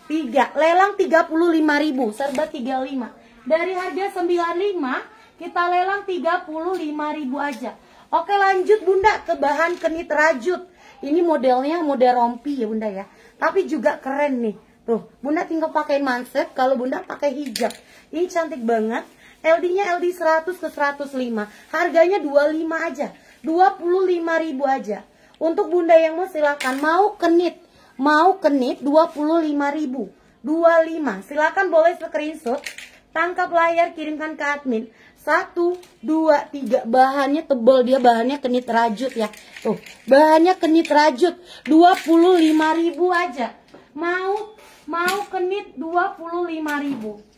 3. Lelang 35.000, serba 35. Dari harga 95 kita lelang 35.000 aja. Oke, lanjut Bunda ke bahan kenit rajut. Ini modelnya model rompi ya Bunda ya. Tapi juga keren nih. Tuh, Bunda tinggal pakai manset kalau Bunda pakai hijab. Ini cantik banget. LD-nya LD 100 ke 105. Harganya 25 aja. 25.000 aja. Untuk bunda yang mau silakan mau kenit, mau kenit 25.000. 25. Silakan boleh screenshot, tangkap layar kirimkan ke admin. 1 2 3 bahannya tebal dia bahannya kenit rajut ya. Tuh, bahannya kenit rajut 25.000 aja. Mau mau kenit 25.000.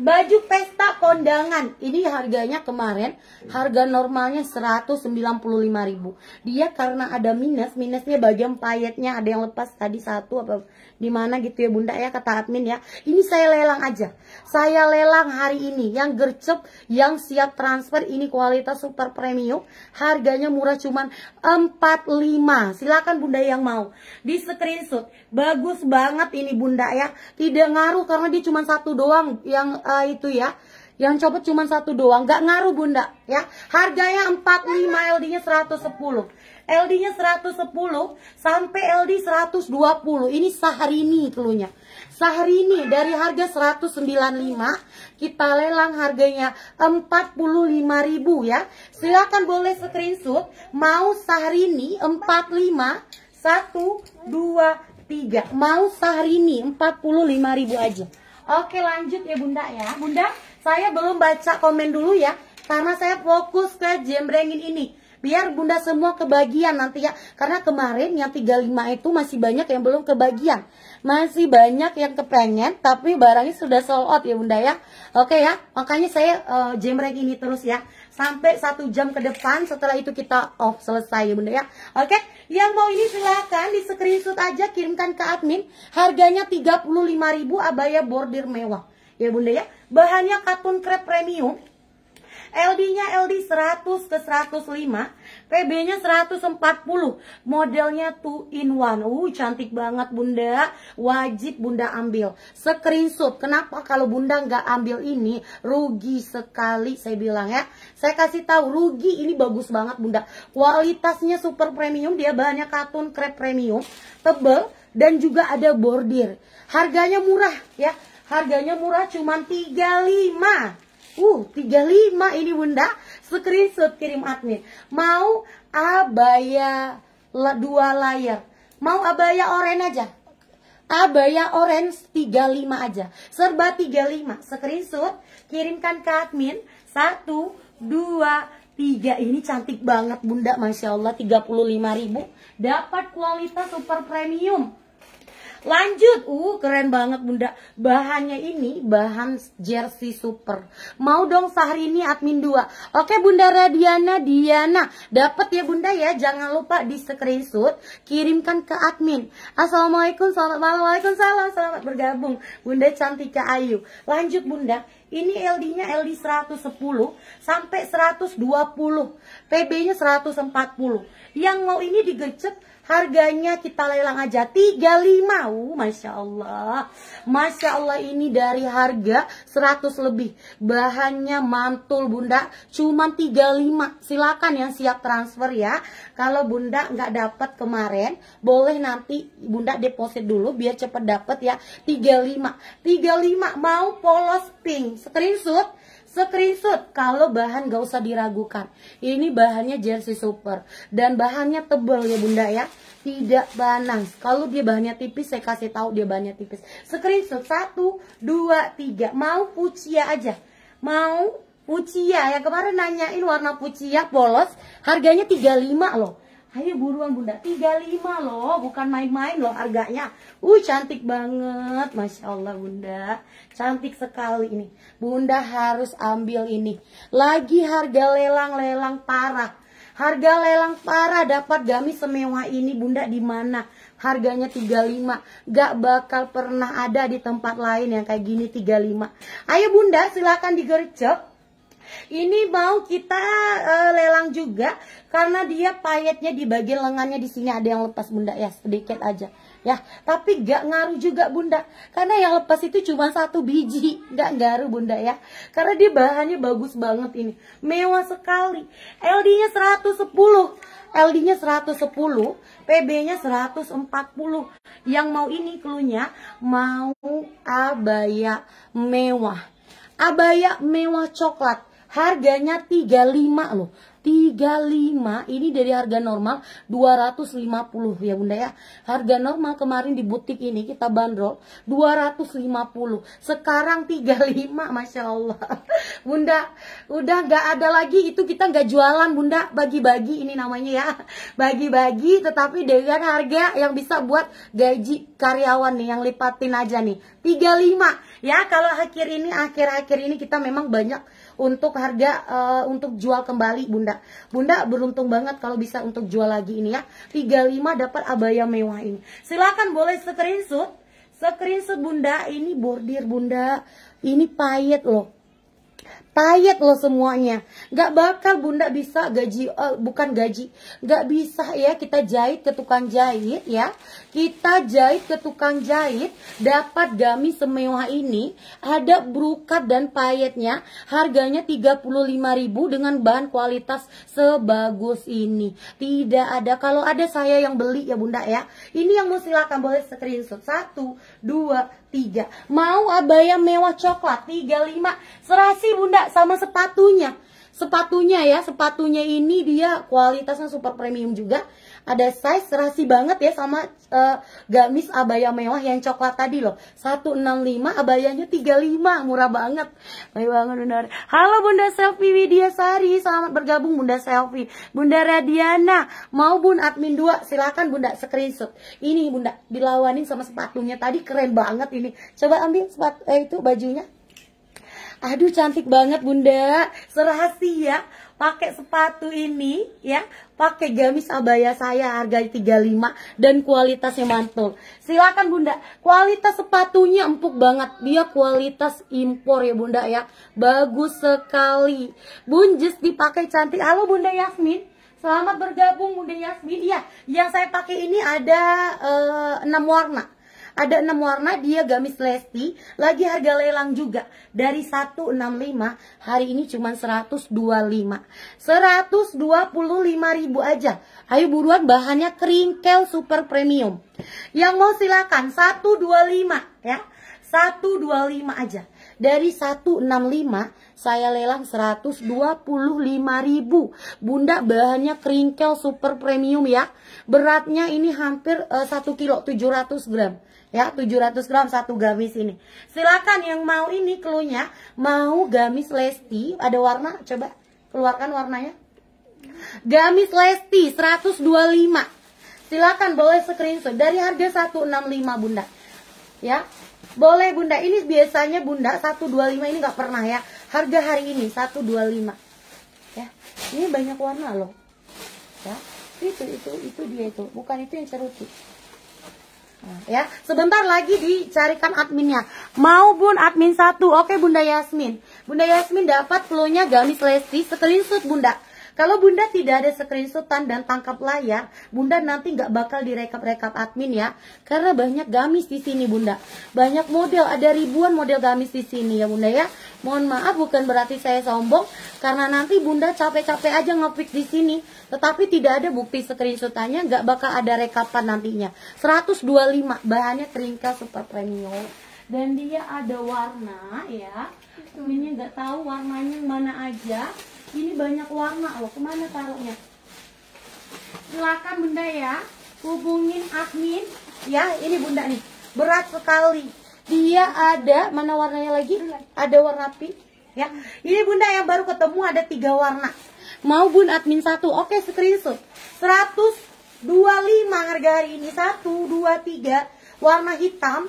Baju pesta kondangan. Ini harganya kemarin harga normalnya 195.000. Dia karena ada minus, minusnya bagian payetnya ada yang lepas tadi satu apa di mana gitu ya bunda ya kata admin ya ini saya lelang aja saya lelang hari ini yang gercep yang siap transfer ini kualitas super premium harganya murah cuman 45 silakan bunda yang mau di screenshot bagus banget ini bunda ya tidak ngaruh karena dia cuma satu doang yang uh, itu ya yang copot cuma satu doang, nggak ngaruh bunda ya. Harganya 45 LD-nya 110. LD-nya 110 sampai LD 120. Ini sehari ini keluarnya. ini dari harga 195 kita lelang harganya 45.000 ya. Silakan boleh screenshot mau sehari ini 45 1 2 3. Mau sehari ini 45.000 aja. Oke, lanjut ya Bunda ya. Bunda, saya belum baca komen dulu ya karena saya fokus ke jembrengin ini biar bunda semua kebagian nanti ya karena kemarin yang 35 itu masih banyak yang belum kebagian masih banyak yang kepengen tapi barangnya sudah sold out ya bunda ya oke ya makanya saya uh, jemreng ini terus ya sampai satu jam ke depan setelah itu kita off selesai ya bunda ya oke yang mau ini silahkan di screenshot aja kirimkan ke admin harganya 35.000 abaya bordir mewah ya bunda ya bahannya katun krep premium LD-nya LD 100 ke 105, PB-nya 140. Modelnya 2 in 1. Uh, cantik banget Bunda. Wajib Bunda ambil. Screenshot. Kenapa kalau Bunda nggak ambil ini? Rugi sekali saya bilang ya. Saya kasih tahu rugi ini bagus banget Bunda. Kualitasnya super premium. Dia bahannya katun krep premium. Tebel dan juga ada bordir. Harganya murah ya. Harganya murah cuman 35. Uh, 35 ini bunda. Screenshot kirim admin. Mau abaya la, dua layer. Mau abaya oren aja. Abaya orange 35 aja. Serba 35. Screenshot kirimkan ke admin. 1 2 3 ini cantik banget bunda Masya Allah 35 ribu Dapat kualitas super premium Lanjut, uh keren banget bunda. Bahannya ini bahan jersey super. Mau dong sehari ini admin 2. Oke bunda Radiana Diana. Dapat ya bunda ya. Jangan lupa di screenshot. Kirimkan ke admin. Assalamualaikum. Selamat malam. Waalaikumsalam. Selamat bergabung. Bunda Cantika Ayu. Lanjut bunda. Ini LD-nya LD 110 sampai 120. PB-nya 140. Yang mau ini digecek Harganya kita lelang aja 35. Uh, Masya Allah. Masya Allah ini dari harga 100 lebih. Bahannya mantul Bunda. Cuman 35. Silakan yang siap transfer ya. Kalau Bunda nggak dapat kemarin. Boleh nanti Bunda deposit dulu biar cepat dapat ya. 35. 35 mau polos pink. Screenshot Screenshot kalau bahan gak usah diragukan. Ini bahannya jersey super dan bahannya tebal ya Bunda ya. Tidak panas. Kalau dia bahannya tipis saya kasih tahu dia bahannya tipis. Screenshot satu dua tiga Mau fuchsia aja. Mau fuchsia ya kemarin nanyain warna fuchsia polos harganya 35 loh. Ayo buruan bunda 35 loh Bukan main-main loh harganya Uh cantik banget Masya Allah bunda Cantik sekali ini Bunda harus ambil ini Lagi harga lelang-lelang parah Harga lelang parah dapat gamis semewah ini bunda di mana? harganya 35 gak bakal pernah ada di tempat lain yang kayak gini 35 ayo bunda silahkan digercep ini mau kita uh, lelang juga karena dia payetnya di bagian lengannya di sini ada yang lepas Bunda ya, sedikit aja. Ya, tapi gak ngaruh juga Bunda. Karena yang lepas itu cuma satu biji, gak ngaruh Bunda ya. Karena dia bahannya bagus banget ini. Mewah sekali. LD-nya 110. LD-nya 110, PB-nya 140. Yang mau ini klunya mau abaya mewah. Abaya mewah coklat. Harganya 35 loh. 35 ini dari harga normal 250 ya Bunda ya. Harga normal kemarin di butik ini kita bandrol 250. Sekarang 35 Masya Allah. Bunda udah nggak ada lagi itu kita nggak jualan Bunda. Bagi-bagi ini namanya ya. Bagi-bagi tetapi dengan harga yang bisa buat gaji karyawan nih yang lipatin aja nih. 35 ya kalau akhir ini akhir-akhir ini kita memang banyak untuk harga uh, untuk jual kembali Bunda. Bunda beruntung banget kalau bisa untuk jual lagi ini ya. 35 dapat abaya mewah ini. Silakan boleh screenshot. Screenshot Bunda, ini bordir Bunda. Ini payet loh payet loh semuanya. Gak bakal bunda bisa gaji, uh, bukan gaji. Gak bisa ya kita jahit ke tukang jahit ya. Kita jahit ke tukang jahit, dapat gamis semewah ini. Ada brukat dan payetnya, harganya 35000 dengan bahan kualitas sebagus ini. Tidak ada, kalau ada saya yang beli ya bunda ya. Ini yang mau silakan boleh screenshot. Satu, dua, tiga mau abaya mewah coklat tiga lima serasi bunda sama sepatunya sepatunya ya sepatunya ini dia kualitasnya super premium juga ada size serasi banget ya sama uh, gamis abaya mewah yang coklat tadi loh 165 abayanya 35 murah banget baik banget benar halo Bunda Selfie Widya Sari selamat bergabung Bunda Selfie Bunda Radiana mau bun admin 2 silakan Bunda screenshot ini Bunda dilawanin sama sepatunya tadi keren banget ini coba ambil sepatu eh, itu bajunya Aduh cantik banget bunda Serasi ya pakai sepatu ini ya pakai gamis abaya saya harga 35 dan kualitasnya mantul silakan bunda kualitas sepatunya empuk banget dia kualitas impor ya bunda ya bagus sekali bunjes dipakai cantik halo bunda Yasmin selamat bergabung bunda Yasmin ya yang saya pakai ini ada eh, enam 6 warna ada 6 warna dia gamis Lesti, lagi harga lelang juga. Dari 165 hari ini cuma 125. 125 ribu aja. Ayo buruan bahannya keringkel super premium. Yang mau silakan 125 ya. 125 aja. Dari 165 saya lelang 125 ribu Bunda bahannya keringkel super premium ya. Beratnya ini hampir uh, eh, 1 kilo 700 gram ya 700 gram satu gamis ini silakan yang mau ini keluarnya mau gamis lesti ada warna coba keluarkan warnanya gamis lesti 125 silakan boleh screenshot dari harga 165 bunda ya boleh bunda ini biasanya bunda 125 ini nggak pernah ya harga hari ini 125 ya ini banyak warna loh ya itu itu itu dia itu bukan itu yang cerutu ya sebentar lagi dicarikan adminnya mau bun admin satu oke bunda Yasmin bunda Yasmin dapat nya gamis Lesti screenshot bunda kalau Bunda tidak ada screenshotan dan tangkap layar, Bunda nanti nggak bakal direkap-rekap admin ya. Karena banyak gamis di sini Bunda. Banyak model, ada ribuan model gamis di sini ya Bunda ya. Mohon maaf bukan berarti saya sombong karena nanti Bunda capek-capek aja ngepick di sini, tetapi tidak ada bukti screenshotannya, nggak bakal ada rekapan nantinya. 125 bahannya teringkas super premium dan dia ada warna ya. Ini nggak tahu warnanya mana aja ini banyak warna loh. Kemana taruhnya? Silakan bunda ya. Hubungin admin. Ya, ini bunda nih. Berat sekali. Dia ada, mana warnanya lagi? Ada warna pink. Ya, ini bunda yang baru ketemu ada tiga warna. Mau bun admin satu. Oke, screenshot. 125 harga hari ini. 1, 2, 3. Warna hitam.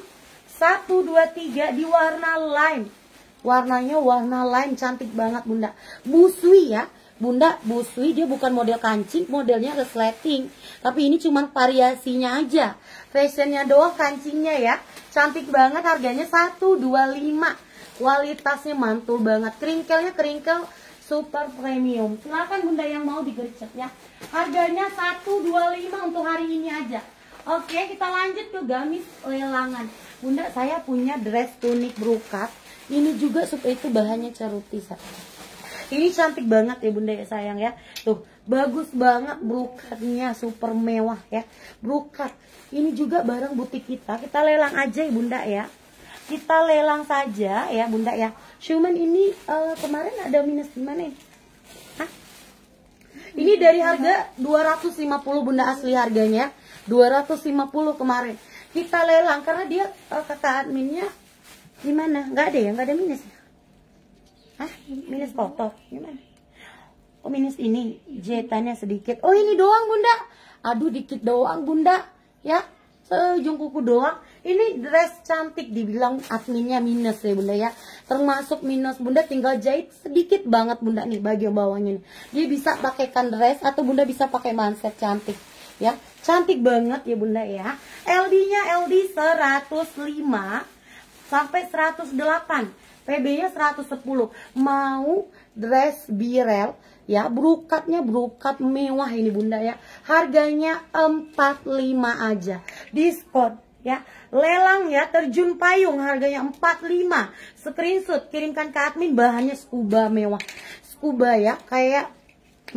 1, 2, 3 di warna lime Warnanya warna lain cantik banget bunda. Busui ya. Bunda busui dia bukan model kancing, modelnya resleting. Tapi ini cuma variasinya aja. Fashionnya doang kancingnya ya. Cantik banget harganya 125. Kualitasnya mantul banget. Keringkelnya keringkel super premium. Silahkan Bunda yang mau digercep ya. Harganya 125 untuk hari ini aja. Oke, kita lanjut ke gamis lelangan. Bunda, saya punya dress tunik brokat ini juga sup itu bahannya ceruti ini cantik banget ya bunda ya sayang ya tuh bagus banget brokatnya super mewah ya brokat ini juga barang butik kita kita lelang aja ya bunda ya kita lelang saja ya bunda ya cuman ini uh, kemarin ada minus gimana ya ini dari harga 250 bunda asli harganya 250 kemarin kita lelang karena dia uh, kata adminnya Gimana? Nggak ada ya? Nggak ada minus? Ya? Hah? Minus kotor? Gimana? Oh minus ini, jetannya sedikit. Oh ini doang bunda. Aduh dikit doang bunda. Ya, Sejung kuku doang. Ini dress cantik dibilang adminnya minus ya bunda ya. Termasuk minus bunda tinggal jahit sedikit banget bunda nih bagian bawahnya. Nih. Dia bisa pakaikan dress atau bunda bisa pakai manset cantik ya. Cantik banget ya bunda ya. LD-nya LD 105 sampai 108 PB-nya 110 mau dress birel ya brokatnya brokat mewah ini bunda ya harganya 45 aja diskon ya lelang ya terjun payung harganya 45 screenshot kirimkan ke admin bahannya scuba mewah scuba ya kayak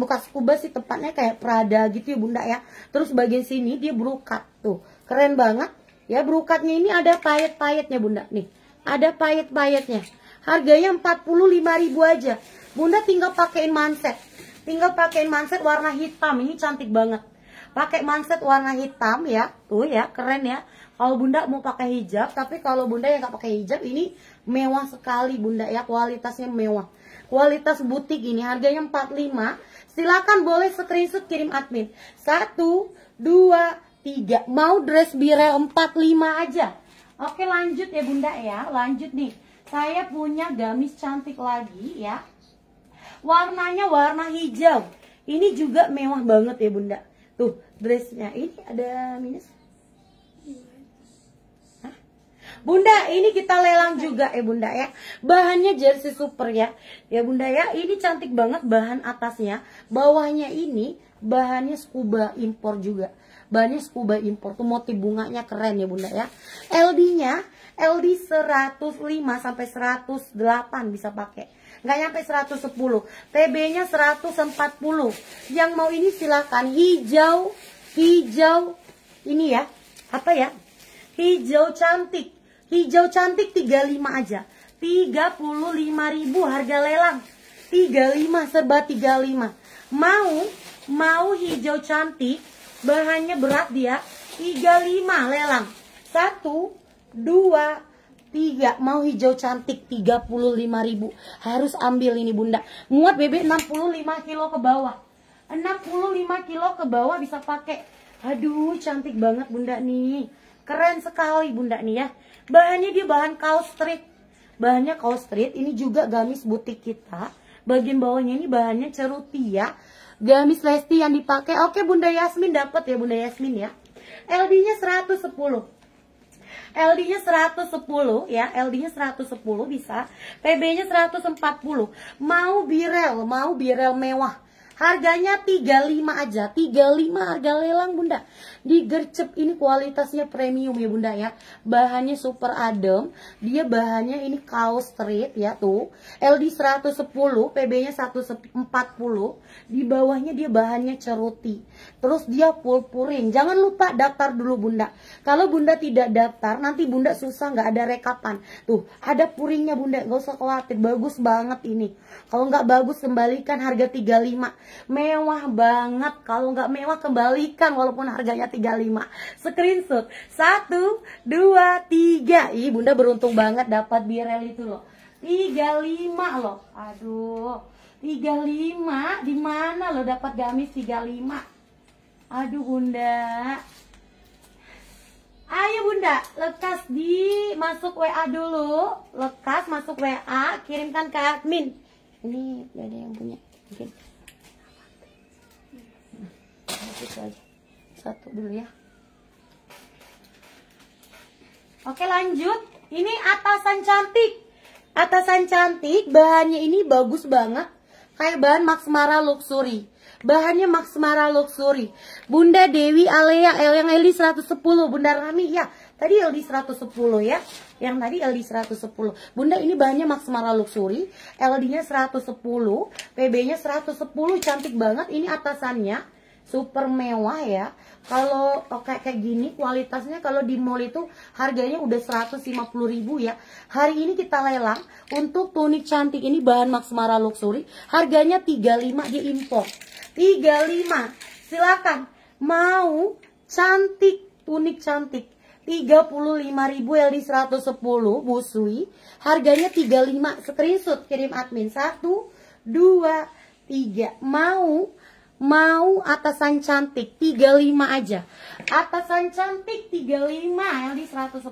muka scuba sih tepatnya kayak Prada gitu ya bunda ya terus bagian sini dia brokat tuh keren banget Ya, berukatnya ini ada payet-payetnya, Bunda. Nih, ada payet-payetnya. Harganya 45.000 aja. Bunda tinggal pakein manset. Tinggal pakein manset warna hitam. Ini cantik banget. Pakai manset warna hitam ya. Tuh ya, keren ya. Kalau Bunda mau pakai hijab, tapi kalau Bunda yang gak pakai hijab ini mewah sekali Bunda ya. Kualitasnya mewah. Kualitas butik ini harganya 45. Silakan boleh screenshot kirim admin. Satu, dua tiga mau dress birel empat lima aja oke lanjut ya bunda ya lanjut nih saya punya gamis cantik lagi ya warnanya warna hijau ini juga mewah banget ya bunda tuh dressnya ini ada minus Bunda, ini kita lelang juga ya Bunda ya. Bahannya jersey super ya. Ya Bunda ya, ini cantik banget bahan atasnya. Bawahnya ini bahannya scuba impor juga. Bahannya scuba impor. Tuh motif bunganya keren ya bunda ya. LD-nya LD 105 sampai 108 bisa pakai. Nggak nyampe 110. TB-nya 140. Yang mau ini silahkan. Hijau, hijau ini ya. Apa ya? Hijau cantik. Hijau cantik 35 aja. 35.000 harga lelang. 35 serba 35. Mau mau hijau cantik Bahannya berat dia. 35 lelang. 1 2 3 mau hijau cantik ribu harus ambil ini bunda muat bebek 65 kilo ke bawah 65 kilo ke bawah bisa pakai aduh cantik banget bunda nih keren sekali bunda nih ya bahannya dia bahan kaos street bahannya kaos street ini juga gamis butik kita bagian bawahnya ini bahannya ceruti ya gamis Lesti yang dipakai. Oke, Bunda Yasmin dapat ya Bunda Yasmin ya. LD-nya 110. LD-nya 110 ya, LD-nya 110 bisa. PB-nya 140. Mau birel, mau birel mewah. Harganya 35 aja, 35 harga lelang bunda di gercep ini kualitasnya premium ya bunda ya Bahannya super adem Dia bahannya ini kaos straight ya tuh LD 110, PB nya 140 Di bawahnya dia bahannya ceruti Terus dia full purpurin Jangan lupa daftar dulu bunda Kalau bunda tidak daftar nanti bunda susah nggak ada rekapan Tuh ada puringnya bunda, gak usah khawatir Bagus banget ini Kalau nggak bagus kembalikan harga 35 Mewah banget. Kalau nggak mewah kembalikan walaupun harganya 35. Screenshot. Satu, dua, tiga. Ih, Bunda beruntung banget dapat birel itu loh. 35 loh. Aduh. 35 dimana loh dapat gamis 35? Aduh, Bunda. Ayo Bunda, lekas di masuk WA dulu. Lekas masuk WA, kirimkan ke admin. Ini udah ada yang punya. Mungkin satu aja satu dulu ya oke lanjut ini atasan cantik atasan cantik bahannya ini bagus banget kayak bahan Maxmara Luxury bahannya Maxmara Luxury Bunda Dewi Alea yang Eli 110 Bunda Rami ya tadi eli 110 ya yang tadi LD 110 Bunda ini bahannya Maxmara Luxury LD nya 110 PB nya 110 cantik banget ini atasannya super mewah ya. Kalau kayak kayak gini kualitasnya kalau di mall itu harganya udah 150.000 ya. Hari ini kita lelang untuk tunik cantik ini bahan Max Luxury, harganya 35 di impor. 35. Silakan mau cantik tunik cantik 35.000 LD 110 busui harganya 35 screenshot kirim admin 1 2 3 mau Mau atasan cantik 35 aja. Atasan cantik 35 di 110.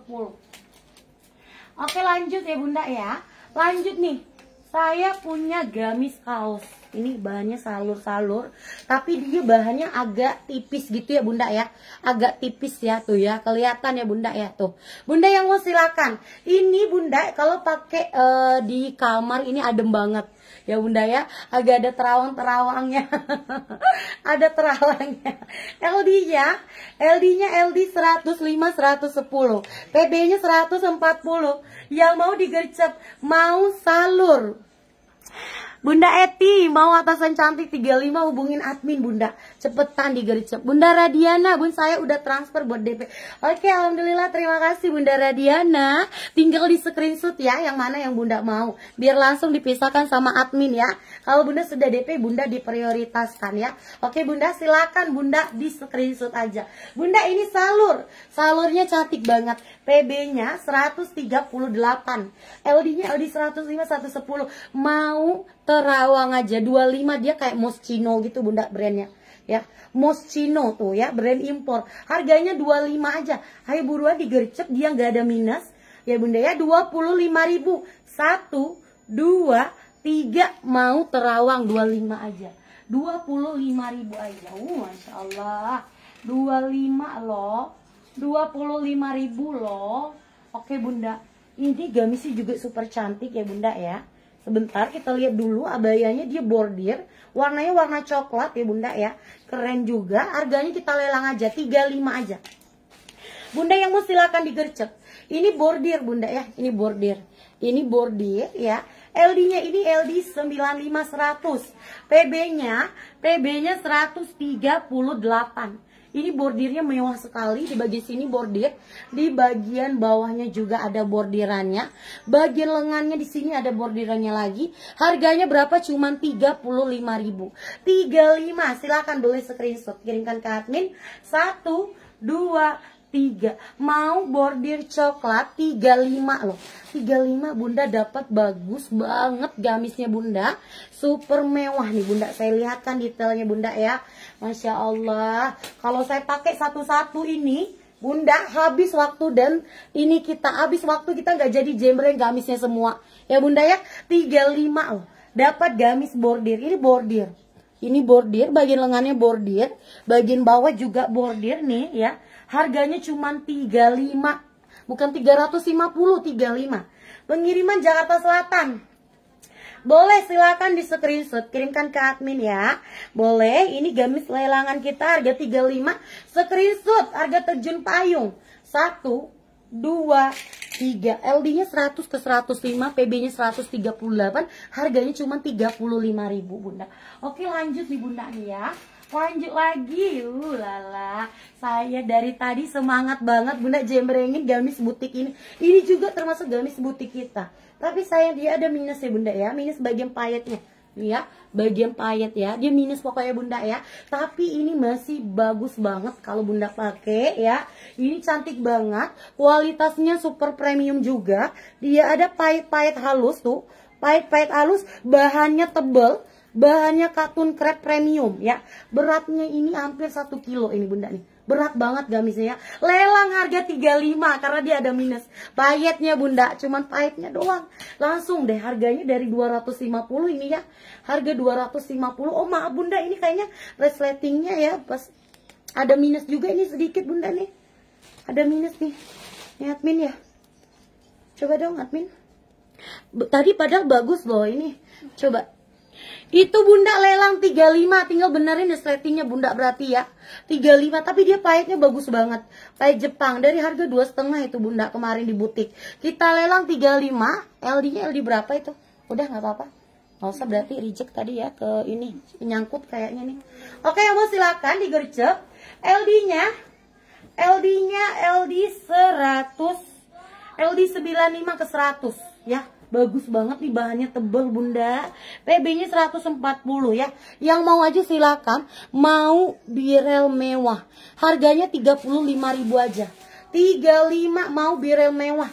Oke lanjut ya bunda ya. Lanjut nih. Saya punya gamis kaos ini bahannya salur-salur tapi dia bahannya agak tipis gitu ya bunda ya agak tipis ya tuh ya kelihatan ya bunda ya tuh bunda yang mau silakan ini bunda kalau pakai uh, di kamar ini adem banget ya bunda ya agak ada terawang-terawangnya ada terawangnya LD nya LD nya LD 105 110 PB nya 140 yang mau digercep mau salur Bunda Eti, mau atasan cantik 35 hubungin admin Bunda. Cepetan di garis Bunda Radiana, Bun saya udah transfer buat DP. Oke, alhamdulillah terima kasih Bunda Radiana. Tinggal di screenshot ya yang mana yang Bunda mau. Biar langsung dipisahkan sama admin ya. Kalau Bunda sudah DP, Bunda diprioritaskan ya. Oke, Bunda silakan Bunda di screenshot aja. Bunda ini salur. Salurnya cantik banget. PB-nya 138. LD-nya LD 105 110. Mau Terawang aja 25 dia kayak Moschino gitu bunda brandnya ya Moschino tuh ya brand impor harganya 25 aja ayo buruan digercep dia nggak ada minus ya bunda ya 25.000 ribu satu dua tiga mau terawang 25 aja 25.000 aja uh, Masya Allah 25 loh 25.000 loh oke bunda ini gamisnya juga super cantik ya bunda ya Sebentar kita lihat dulu abayanya dia bordir. Warnanya warna coklat ya bunda ya. Keren juga. Harganya kita lelang aja. 35 aja. Bunda yang mau silakan digercep. Ini bordir bunda ya. Ini bordir. Ini bordir ya. LD-nya ini LD 95100. PB-nya, PB-nya 138. Ini bordirnya mewah sekali. Di bagian sini bordir, di bagian bawahnya juga ada bordirannya. Bagian lengannya di sini ada bordirannya lagi. Harganya berapa? cuma Cuman 35.000. 35. Silahkan boleh screenshot, kirimkan ke admin. 1 2 3. mau bordir coklat 35 loh 35 bunda dapat bagus banget gamisnya bunda super mewah nih bunda saya lihatkan detailnya bunda ya Masya Allah. Kalau saya pakai satu-satu ini, Bunda habis waktu dan ini kita habis waktu kita nggak jadi jembreng gamisnya semua. Ya Bunda ya, 35 loh. Dapat gamis bordir. Ini bordir. Ini bordir, bagian lengannya bordir, bagian bawah juga bordir nih ya. Harganya cuma 35. Bukan 350, 35. Pengiriman Jakarta Selatan. Boleh silakan di screenshot kirimkan ke admin ya. Boleh, ini gamis lelangan kita harga 35. Screenshot harga terjun payung. 1 2 3 LD-nya 100 ke 105, PB-nya 138, harganya cuma 35.000, Bunda. Oke, lanjut nih Bunda nih ya lanjut lagi uh, lala saya dari tadi semangat banget bunda jembrengin gamis butik ini ini juga termasuk gamis butik kita tapi sayang dia ada minus ya bunda ya. Minus bagian payetnya. Nih ya, bagian payet ya. Dia minus pokoknya bunda ya. Tapi ini masih bagus banget kalau bunda pakai ya. Ini cantik banget. Kualitasnya super premium juga. Dia ada payet-payet halus tuh. Payet-payet halus, bahannya tebel bahannya katun krep premium ya beratnya ini hampir satu kilo ini bunda nih berat banget gamisnya ya lelang harga 35 karena dia ada minus payetnya bunda cuman payetnya doang langsung deh harganya dari 250 ini ya harga 250 oh maaf bunda ini kayaknya resletingnya ya pas ada minus juga ini sedikit bunda nih ada minus nih ini admin ya coba dong admin tadi padahal bagus loh ini coba itu bunda lelang 35 Tinggal benerin ya bunda berarti ya 35 Tapi dia pahitnya bagus banget Pahit Jepang Dari harga dua setengah itu bunda kemarin di butik Kita lelang 35 LD nya LD berapa itu? Udah gak apa-apa Gak usah berarti reject tadi ya ke ini penyangkut kayaknya nih. Oke, mau silakan digercep. LD-nya LD-nya LD 100 LD 95 ke 100 ya. Bagus banget nih bahannya tebel bunda. PB-nya 140 ya. Yang mau aja silakan. Mau birel mewah. Harganya 35 ribu aja. 35 mau birel mewah.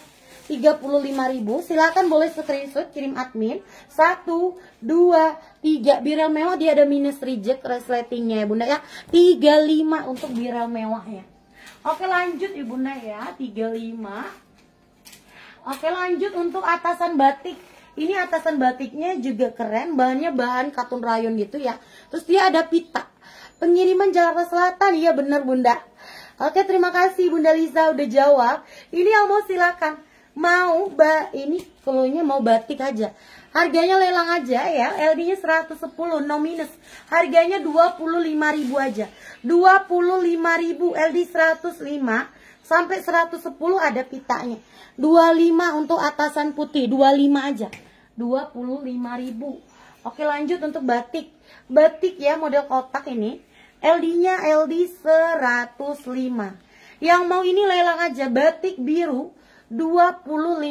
35.000 silakan boleh screenshot kirim admin 1 2 3 birel mewah dia ada minus reject resletingnya ya Bunda ya 35 untuk birel mewah ya Oke lanjut Ibunda ya 35 Oke lanjut untuk atasan batik Ini atasan batiknya juga keren Bahannya bahan katun rayon gitu ya Terus dia ada pita Pengiriman Jakarta Selatan Iya bener bunda Oke terima kasih bunda Liza udah jawab Ini Almo silakan Mau ba ini keluarnya mau batik aja Harganya lelang aja ya, LD-nya 110 no minus. Harganya ribu aja. 25 ribu LD 105 Sampai 110 ada pitanya. 25 untuk atasan putih, 25 aja. 25.000. Oke, lanjut untuk batik. Batik ya model kotak ini. LD-nya LD 105. Yang mau ini lelang aja batik biru 25.000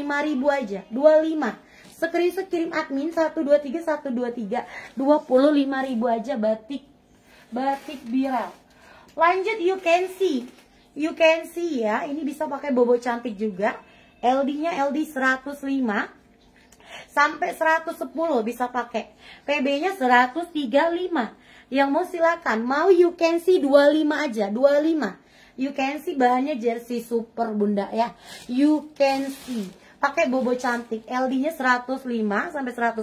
aja. 25. Sekris kirim admin 123123 25.000 aja batik batik biru Lanjut you can see You can see ya, ini bisa pakai bobo cantik juga. LD-nya LD 105 sampai 110 bisa pakai. PB-nya 135. Yang mau silakan, mau you can see 25 aja, 25. You can see bahannya jersey super bunda ya. You can see pakai bobo cantik LD-nya 105 sampai 110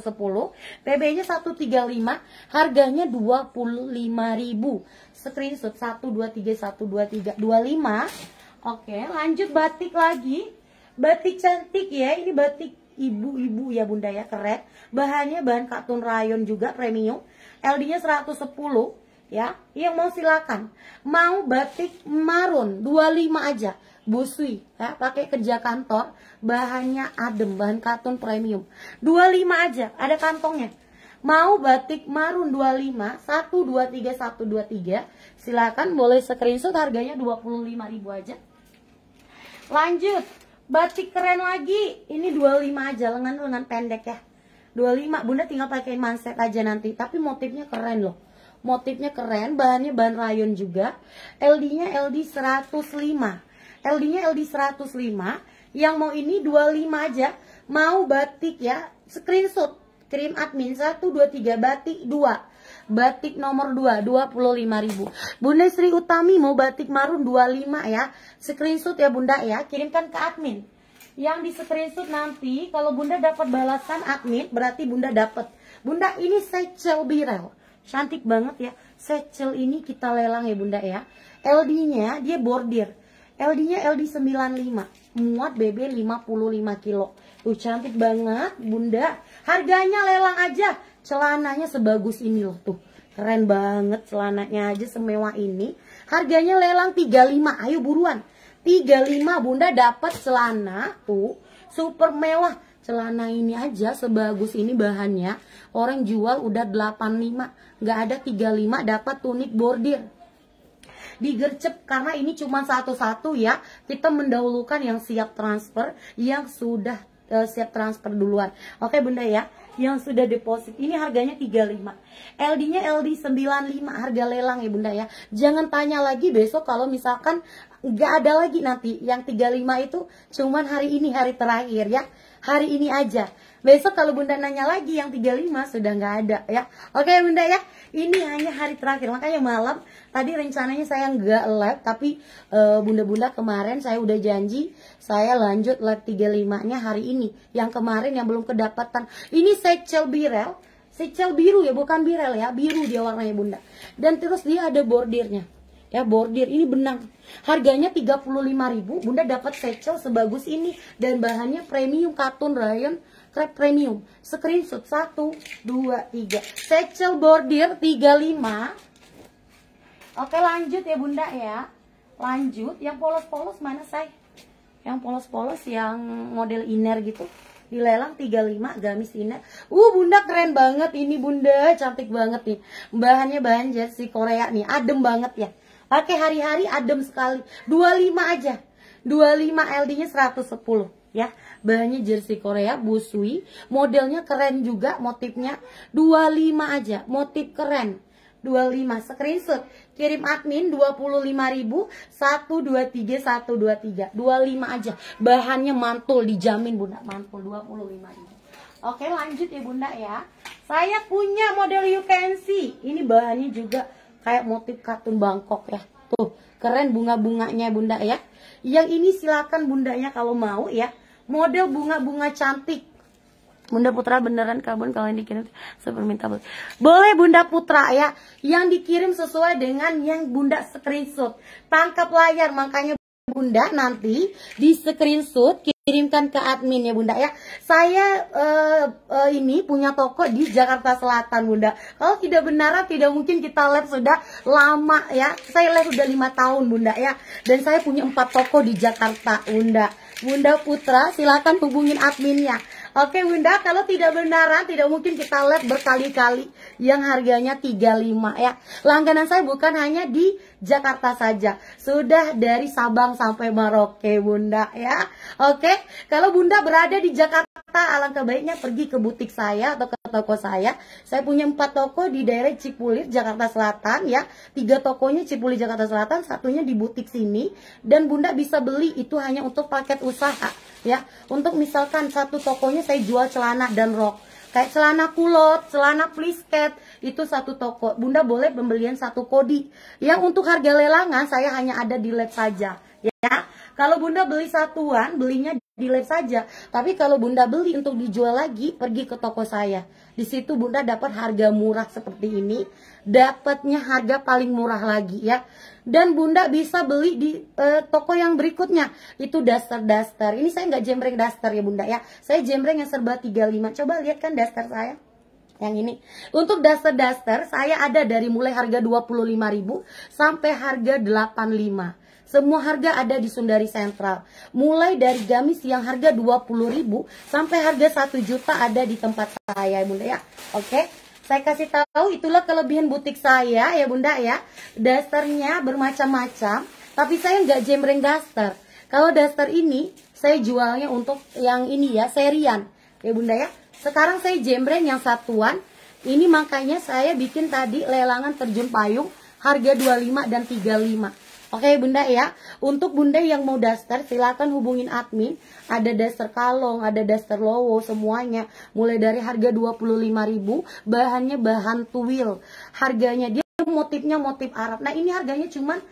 PB-nya 135 harganya 25.000 screenshot 1 2 3 1 2 3 2, 5 Oke, lanjut batik lagi. Batik cantik ya. Ini batik ibu-ibu ya Bunda ya, keren. Bahannya bahan katun rayon juga premium. LD-nya 110 ya. Yang mau silakan. Mau batik marun 25 aja. Busui ya, pakai kerja kantor, bahannya adem, bahan katun premium. 25 aja, ada kantongnya mau batik marun 25 123123 silakan boleh screenshot harganya 25.000 aja lanjut batik keren lagi ini 25 aja lengan lengan pendek ya 25 bunda tinggal pakai manset aja nanti tapi motifnya keren loh motifnya keren bahannya bahan rayon juga LD nya LD 105 LD nya LD 105 yang mau ini 25 aja mau batik ya screenshot kirim admin 1 2 3 batik 2. Batik nomor 2 25.000. Bunda Sri Utami mau batik marun 25 ya. Screenshot ya Bunda ya, kirimkan ke admin. Yang di screenshot nanti kalau Bunda dapat balasan admin berarti Bunda dapat. Bunda ini secel birel. Cantik banget ya. Secel ini kita lelang ya Bunda ya. LD-nya dia bordir. LD-nya LD 95. Muat BB 55 kilo. Tuh cantik banget Bunda. Harganya lelang aja. Celananya sebagus ini loh tuh. Keren banget celananya aja semewah ini. Harganya lelang 35. Ayo buruan. 35 Bunda dapat celana tuh super mewah. Celana ini aja sebagus ini bahannya. Orang jual udah 85. Nggak ada 35 dapat tunik bordir digercep karena ini cuma satu-satu ya. Kita mendahulukan yang siap transfer, yang sudah uh, siap transfer duluan. Oke Bunda ya, yang sudah deposit ini harganya 35. LD-nya LD 95 harga lelang ya Bunda ya. Jangan tanya lagi besok kalau misalkan nggak ada lagi nanti yang 35 itu cuman hari ini hari terakhir ya. Hari ini aja. Besok kalau Bunda nanya lagi yang 35 sudah nggak ada ya. Oke Bunda ya. Ini hanya hari terakhir. Makanya malam tadi rencananya saya nggak live tapi eh, bunda-bunda uh, bunda -bunda kemarin saya udah janji saya lanjut lab 35-nya hari ini. Yang kemarin yang belum kedapatan. Ini secel birel, secel biru ya, bukan birel ya, biru dia warnanya Bunda. Dan terus dia ada bordirnya. Ya, bordir ini benang. Harganya 35.000, Bunda dapat secel sebagus ini dan bahannya premium katun rayon krep premium. Screenshot 1 2 3. Secel bordir 35 Oke lanjut ya bunda ya Lanjut yang polos-polos mana saya yang polos-polos yang model inner gitu dilelang 35 gamis inner. Uh, Bunda keren banget ini Bunda, cantik banget nih. Bahannya bahan jersey Korea nih, adem banget ya. Pakai hari-hari adem sekali. 25 aja. 25 LD-nya 110 ya. Bahannya jersey Korea busui, modelnya keren juga motifnya. 25 aja, motif keren. 25 screenshot kirim admin 25.000 123123 25 aja bahannya mantul dijamin Bunda mantul 25.000 Oke lanjut ya Bunda ya saya punya model you can see ini bahannya juga kayak motif katun Bangkok ya tuh keren bunga-bunganya Bunda ya yang ini silakan bundanya kalau mau ya model bunga-bunga cantik Bunda Putra beneran kabun kalau yang dikirim seperminta boleh. Boleh Bunda Putra ya, yang dikirim sesuai dengan yang Bunda screenshot. Tangkap layar, makanya Bunda nanti di screenshot kirimkan ke admin ya Bunda ya. Saya uh, uh, ini punya toko di Jakarta Selatan Bunda. Kalau tidak benar tidak mungkin kita live sudah lama ya. Saya live sudah lima tahun Bunda ya. Dan saya punya empat toko di Jakarta Bunda. Bunda Putra silakan hubungin adminnya Oke Bunda, kalau tidak benaran tidak mungkin kita lihat berkali-kali yang harganya 35 ya. Langganan saya bukan hanya di Jakarta saja. Sudah dari Sabang sampai Merauke Bunda ya. Oke, kalau Bunda berada di Jakarta kita alangkah baiknya pergi ke butik saya atau ke toko saya. Saya punya empat toko di daerah Cipulir, Jakarta Selatan ya. Tiga tokonya Cipulir, Jakarta Selatan, satunya di butik sini. Dan Bunda bisa beli itu hanya untuk paket usaha ya. Untuk misalkan satu tokonya saya jual celana dan rok kayak celana kulot, celana plisket itu satu toko. Bunda boleh pembelian satu kodi. Yang untuk harga lelangan saya hanya ada di lab saja. Ya, kalau Bunda beli satuan, belinya di lab saja. Tapi kalau Bunda beli untuk dijual lagi, pergi ke toko saya. Di situ Bunda dapat harga murah seperti ini, dapatnya harga paling murah lagi ya. Dan Bunda bisa beli di uh, toko yang berikutnya. Itu daster-daster. Ini saya nggak jembreng daster ya Bunda ya. Saya jembreng yang serba 35. Coba lihat kan daster saya yang ini untuk daster-daster saya ada dari mulai harga 25.000 sampai harga 85 semua harga ada di Sundari Sentral. Mulai dari gamis yang harga 20.000 sampai harga 1 juta ada di tempat saya, Bunda ya. Oke. Saya kasih tahu itulah kelebihan butik saya ya, Bunda ya. Dasternya bermacam-macam, tapi saya nggak jembreng daster. Kalau daster ini saya jualnya untuk yang ini ya, serian. Ya, Bunda ya. Sekarang saya jembreng yang satuan. Ini makanya saya bikin tadi lelangan terjun payung harga 25 dan 35. Oke okay, bunda ya, untuk bunda yang mau daster silahkan hubungin admin Ada daster kalong, ada daster lowo semuanya Mulai dari harga 25.000 bahannya bahan tuwil Harganya dia motifnya motif Arab Nah ini harganya cuman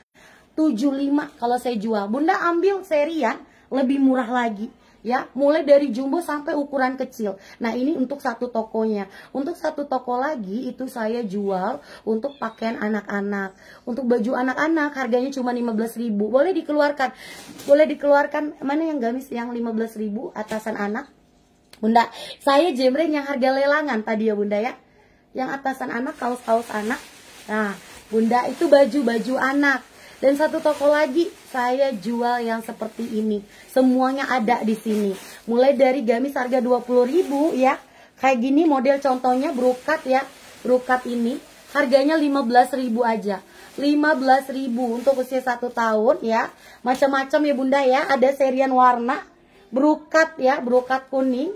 75 kalau saya jual Bunda ambil serian lebih murah lagi ya mulai dari jumbo sampai ukuran kecil nah ini untuk satu tokonya untuk satu toko lagi itu saya jual untuk pakaian anak-anak untuk baju anak-anak harganya cuma 15.000 boleh dikeluarkan boleh dikeluarkan mana yang gamis yang 15.000 atasan anak Bunda, saya jemren yang harga lelangan tadi ya Bunda ya. Yang atasan anak, kaos-kaos anak. Nah, Bunda itu baju-baju anak dan satu toko lagi saya jual yang seperti ini. Semuanya ada di sini. Mulai dari gamis harga 20.000 ya. Kayak gini model contohnya brokat ya. Brokat ini harganya 15.000 aja. 15.000 untuk usia satu tahun ya. Macam-macam ya Bunda ya. Ada serian warna brokat ya, brokat kuning.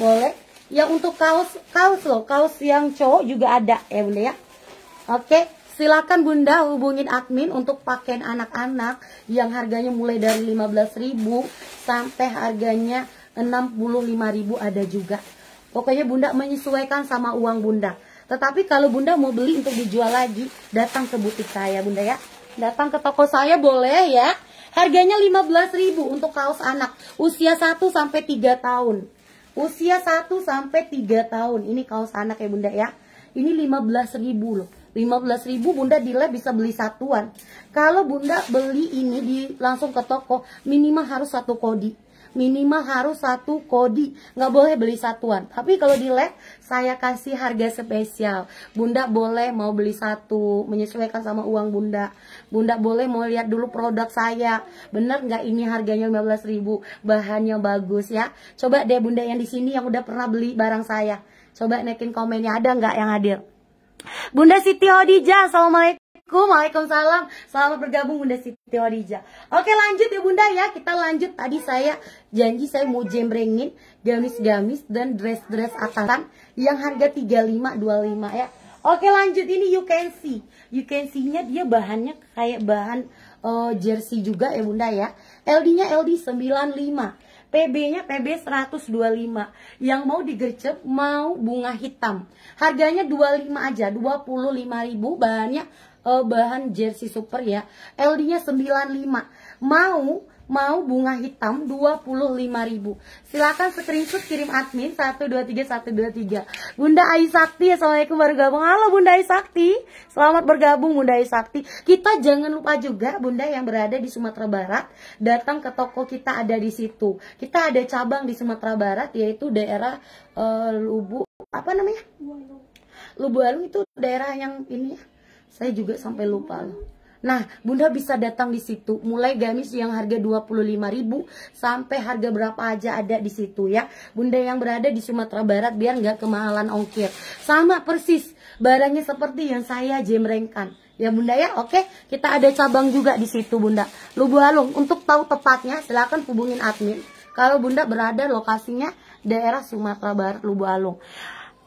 Boleh. Ya untuk kaos kaos loh, kaos yang cowok juga ada ya Bunda ya. Oke, Silakan Bunda hubungin admin untuk pakaian anak-anak yang harganya mulai dari 15.000 sampai harganya 65.000 ada juga. Pokoknya Bunda menyesuaikan sama uang Bunda. Tetapi kalau Bunda mau beli untuk dijual lagi, datang ke butik saya Bunda ya. Datang ke toko saya boleh ya. Harganya 15.000 untuk kaos anak usia 1 sampai 3 tahun. Usia 1 sampai 3 tahun. Ini kaos anak ya Bunda ya. Ini 15.000 loh. 15.000 Bunda di lab bisa beli satuan. Kalau Bunda beli ini di langsung ke toko minimal harus satu kodi. Minimal harus satu kodi, nggak boleh beli satuan. Tapi kalau di lab saya kasih harga spesial. Bunda boleh mau beli satu, menyesuaikan sama uang Bunda. Bunda boleh mau lihat dulu produk saya. Bener nggak ini harganya 15.000, bahannya bagus ya. Coba deh Bunda yang di sini yang udah pernah beli barang saya. Coba naikin komennya ada nggak yang hadir? Bunda Siti Hodijah, Assalamualaikum. Waalaikumsalam, selamat bergabung Bunda Siti Hodijah Oke lanjut ya Bunda ya, kita lanjut Tadi saya janji saya mau jembrengin Gamis-gamis dan dress-dress atasan Yang harga 3525 ya Oke lanjut ini you can see You can see-nya dia bahannya kayak bahan uh, jersey juga ya bunda ya LD-nya LD 95 PB-nya PB 125. Yang mau digercep mau bunga hitam. Harganya 25 aja, 25.000 bahannya uh, bahan jersey super ya. LD-nya 95. Mau mau bunga hitam 25.000. silakan screenshot kirim admin 123123. Bunda Aisakti, Assalamualaikum baru gabung. Halo Bunda Aisakti, selamat bergabung Bunda Aisakti. Kita jangan lupa juga Bunda yang berada di Sumatera Barat, datang ke toko kita ada di situ. Kita ada cabang di Sumatera Barat yaitu daerah uh, Lubu apa namanya? Lubu Alung itu daerah yang ini ya. Saya juga sampai lupa loh. Nah, Bunda bisa datang di situ. Mulai gamis yang harga 25.000 sampai harga berapa aja ada di situ ya. Bunda yang berada di Sumatera Barat biar nggak kemahalan ongkir. Sama persis, barangnya seperti yang saya jemrengkan. Ya Bunda ya, oke. Kita ada cabang juga di situ Bunda. Lubu Halung, untuk tahu tepatnya silahkan hubungin admin. Kalau Bunda berada lokasinya daerah Sumatera Barat Lubu Halung.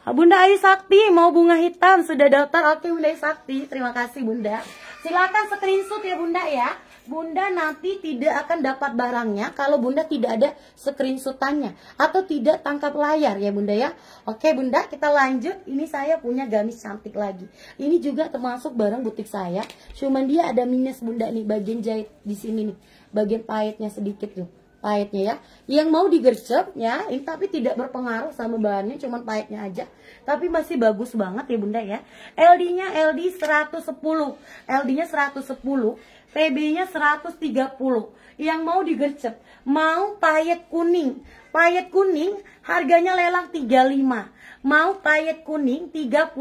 Bunda Ayu Sakti mau bunga hitam sudah daftar. Oke Bunda Ayu Sakti, terima kasih Bunda. Silakan screenshot ya Bunda ya. Bunda nanti tidak akan dapat barangnya kalau Bunda tidak ada screenshotannya atau tidak tangkap layar ya Bunda ya. Oke Bunda, kita lanjut. Ini saya punya gamis cantik lagi. Ini juga termasuk barang butik saya. Cuman dia ada minus Bunda nih bagian jahit di sini nih. Bagian pahitnya sedikit tuh pahitnya ya yang mau digercep ya ini tapi tidak berpengaruh sama bahannya cuman pahitnya aja tapi masih bagus banget ya bunda ya LD nya LD 110 LD nya 110 pb nya 130 yang mau digercep mau pahit kuning pahit kuning harganya lelang 35 mau pahit kuning 35.000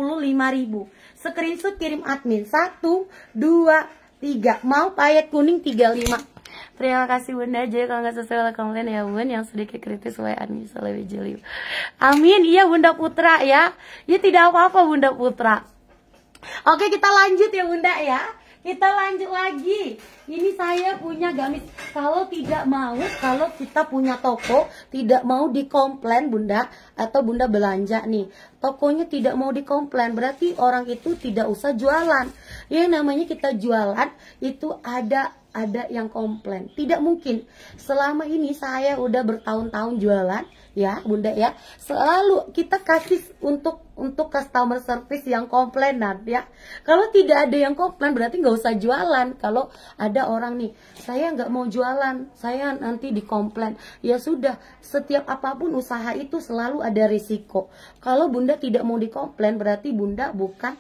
screenshot kirim admin 1 2 3 mau pahit kuning 35 Terima kasih Bunda aja kalau nggak sesuai oleh komplain ya Bun Yang sedikit kritis wa Anissa lebih jeli Amin, iya Bunda Putra ya Ya tidak apa-apa Bunda Putra Oke kita lanjut ya Bunda ya kita lanjut lagi ini saya punya gamis kalau tidak mau kalau kita punya toko tidak mau dikomplain bunda atau bunda belanja nih tokonya tidak mau dikomplain berarti orang itu tidak usah jualan Ya namanya kita jualan itu ada ada yang komplain. Tidak mungkin. Selama ini saya udah bertahun-tahun jualan, ya bunda ya. Selalu kita kasih untuk untuk customer service yang komplainan ya. Kalau tidak ada yang komplain berarti nggak usah jualan. Kalau ada orang nih, saya nggak mau jualan, saya nanti dikomplain. Ya sudah, setiap apapun usaha itu selalu ada risiko. Kalau bunda tidak mau dikomplain berarti bunda bukan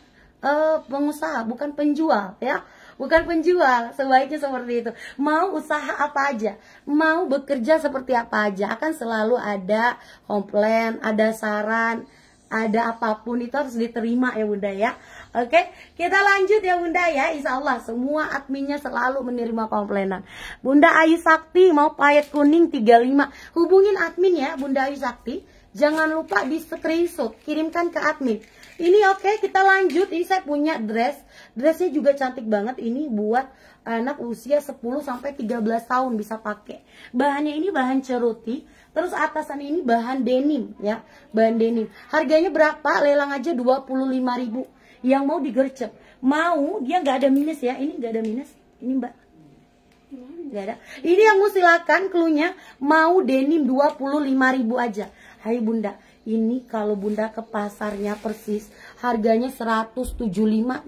uh, pengusaha, bukan penjual ya bukan penjual. Sebaiknya seperti itu. Mau usaha apa aja, mau bekerja seperti apa aja, akan selalu ada komplain, ada saran, ada apapun itu harus diterima ya bunda ya Oke kita lanjut ya bunda ya Insya Allah semua adminnya selalu menerima komplainan Bunda Ayu Sakti mau payet kuning 35 Hubungin admin ya Bunda Ayu Sakti Jangan lupa di screenshot kirimkan ke admin ini oke, okay, kita lanjut. Ini saya punya dress. Dressnya juga cantik banget. Ini buat anak usia 10 sampai 13 tahun bisa pakai. Bahannya ini bahan ceruti, terus atasan ini bahan denim ya, bahan denim. Harganya berapa? Lelang aja 25.000. Yang mau digercep, mau dia nggak ada minus ya. Ini nggak ada minus. Ini Mbak Gak ada. Ini yang mau silakan klunya mau denim 25.000 aja. Hai Bunda, ini kalau bunda ke pasarnya persis harganya 175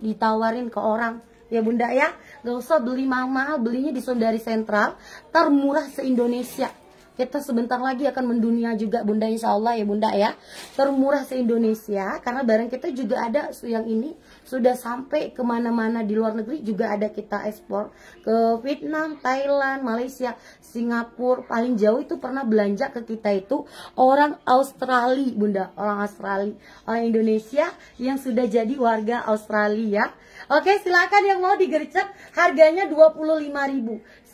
ditawarin ke orang ya bunda ya gak usah beli mahal-mahal belinya di sondari Sentral termurah se-Indonesia kita sebentar lagi akan mendunia juga bunda insya Allah ya bunda ya termurah se-Indonesia karena barang kita juga ada yang ini sudah sampai kemana-mana di luar negeri juga ada kita ekspor ke Vietnam, Thailand, Malaysia, Singapura paling jauh itu pernah belanja ke kita itu orang Australia bunda orang Australia orang Indonesia yang sudah jadi warga Australia Oke silakan yang mau digercep harganya 25.000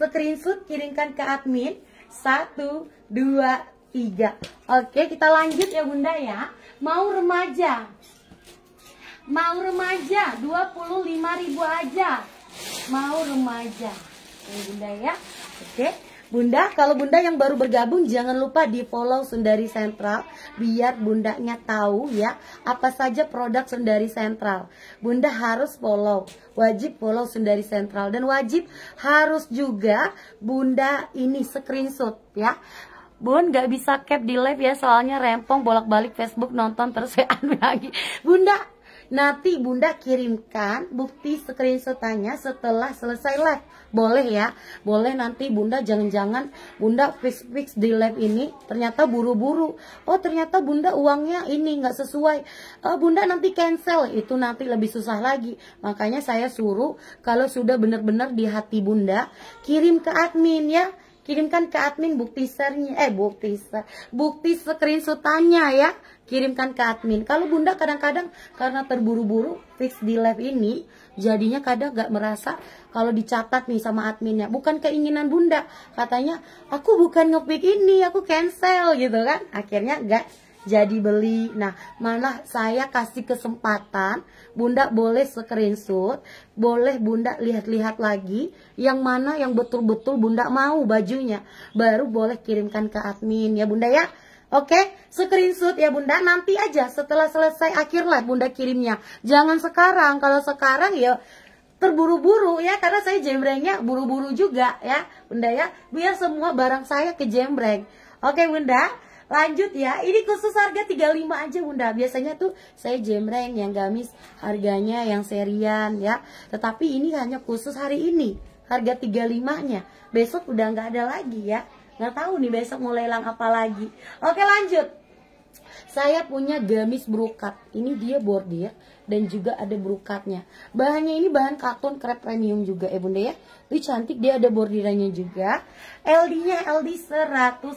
screenshot kirimkan ke admin 1, 2, 3 Oke kita lanjut ya bunda ya mau remaja Mau remaja ribu aja. Mau remaja. Ini Bunda ya. Oke. Bunda, kalau Bunda yang baru bergabung jangan lupa di follow Sundari Sentral biar Bundanya tahu ya apa saja produk Sundari Sentral. Bunda harus follow, wajib follow Sundari Sentral dan wajib harus juga Bunda ini screenshot ya. Bun gak bisa cap di live ya soalnya rempong bolak-balik Facebook nonton terus WA lagi. Bunda Nanti Bunda kirimkan bukti tanya setelah selesai live. Boleh ya? Boleh nanti Bunda jangan-jangan Bunda fix-fix di live ini ternyata buru-buru. Oh, ternyata Bunda uangnya ini gak sesuai. oh, bunda nanti cancel. Itu nanti lebih susah lagi. Makanya saya suruh kalau sudah benar-benar di hati Bunda, kirim ke admin ya kirimkan ke admin bukti sernya eh bukti ser, bukti screenshotannya ya kirimkan ke admin kalau bunda kadang-kadang karena terburu-buru fix di live ini jadinya kadang gak merasa kalau dicatat nih sama adminnya bukan keinginan bunda katanya aku bukan ngepick ini aku cancel gitu kan akhirnya gak jadi beli. Nah, mana saya kasih kesempatan, Bunda boleh screenshot, boleh Bunda lihat-lihat lagi yang mana yang betul-betul Bunda mau bajunya. Baru boleh kirimkan ke admin ya Bunda ya. Oke, screenshot ya Bunda, nanti aja setelah selesai akhir live Bunda kirimnya. Jangan sekarang, kalau sekarang ya terburu-buru ya karena saya jembrengnya buru-buru juga ya Bunda ya biar semua barang saya ke jembreng oke Bunda Lanjut ya, ini khusus harga 35 aja bunda Biasanya tuh saya jemreng yang gamis harganya yang serian ya Tetapi ini hanya khusus hari ini Harga 35 nya Besok udah nggak ada lagi ya Nggak tahu nih besok mulai lelang apa lagi Oke lanjut Saya punya gamis brokat Ini dia bordir dan juga ada brokatnya bahannya ini bahan katun krep premium juga ya bunda ya ini cantik dia ada bordirannya juga LD nya LD 105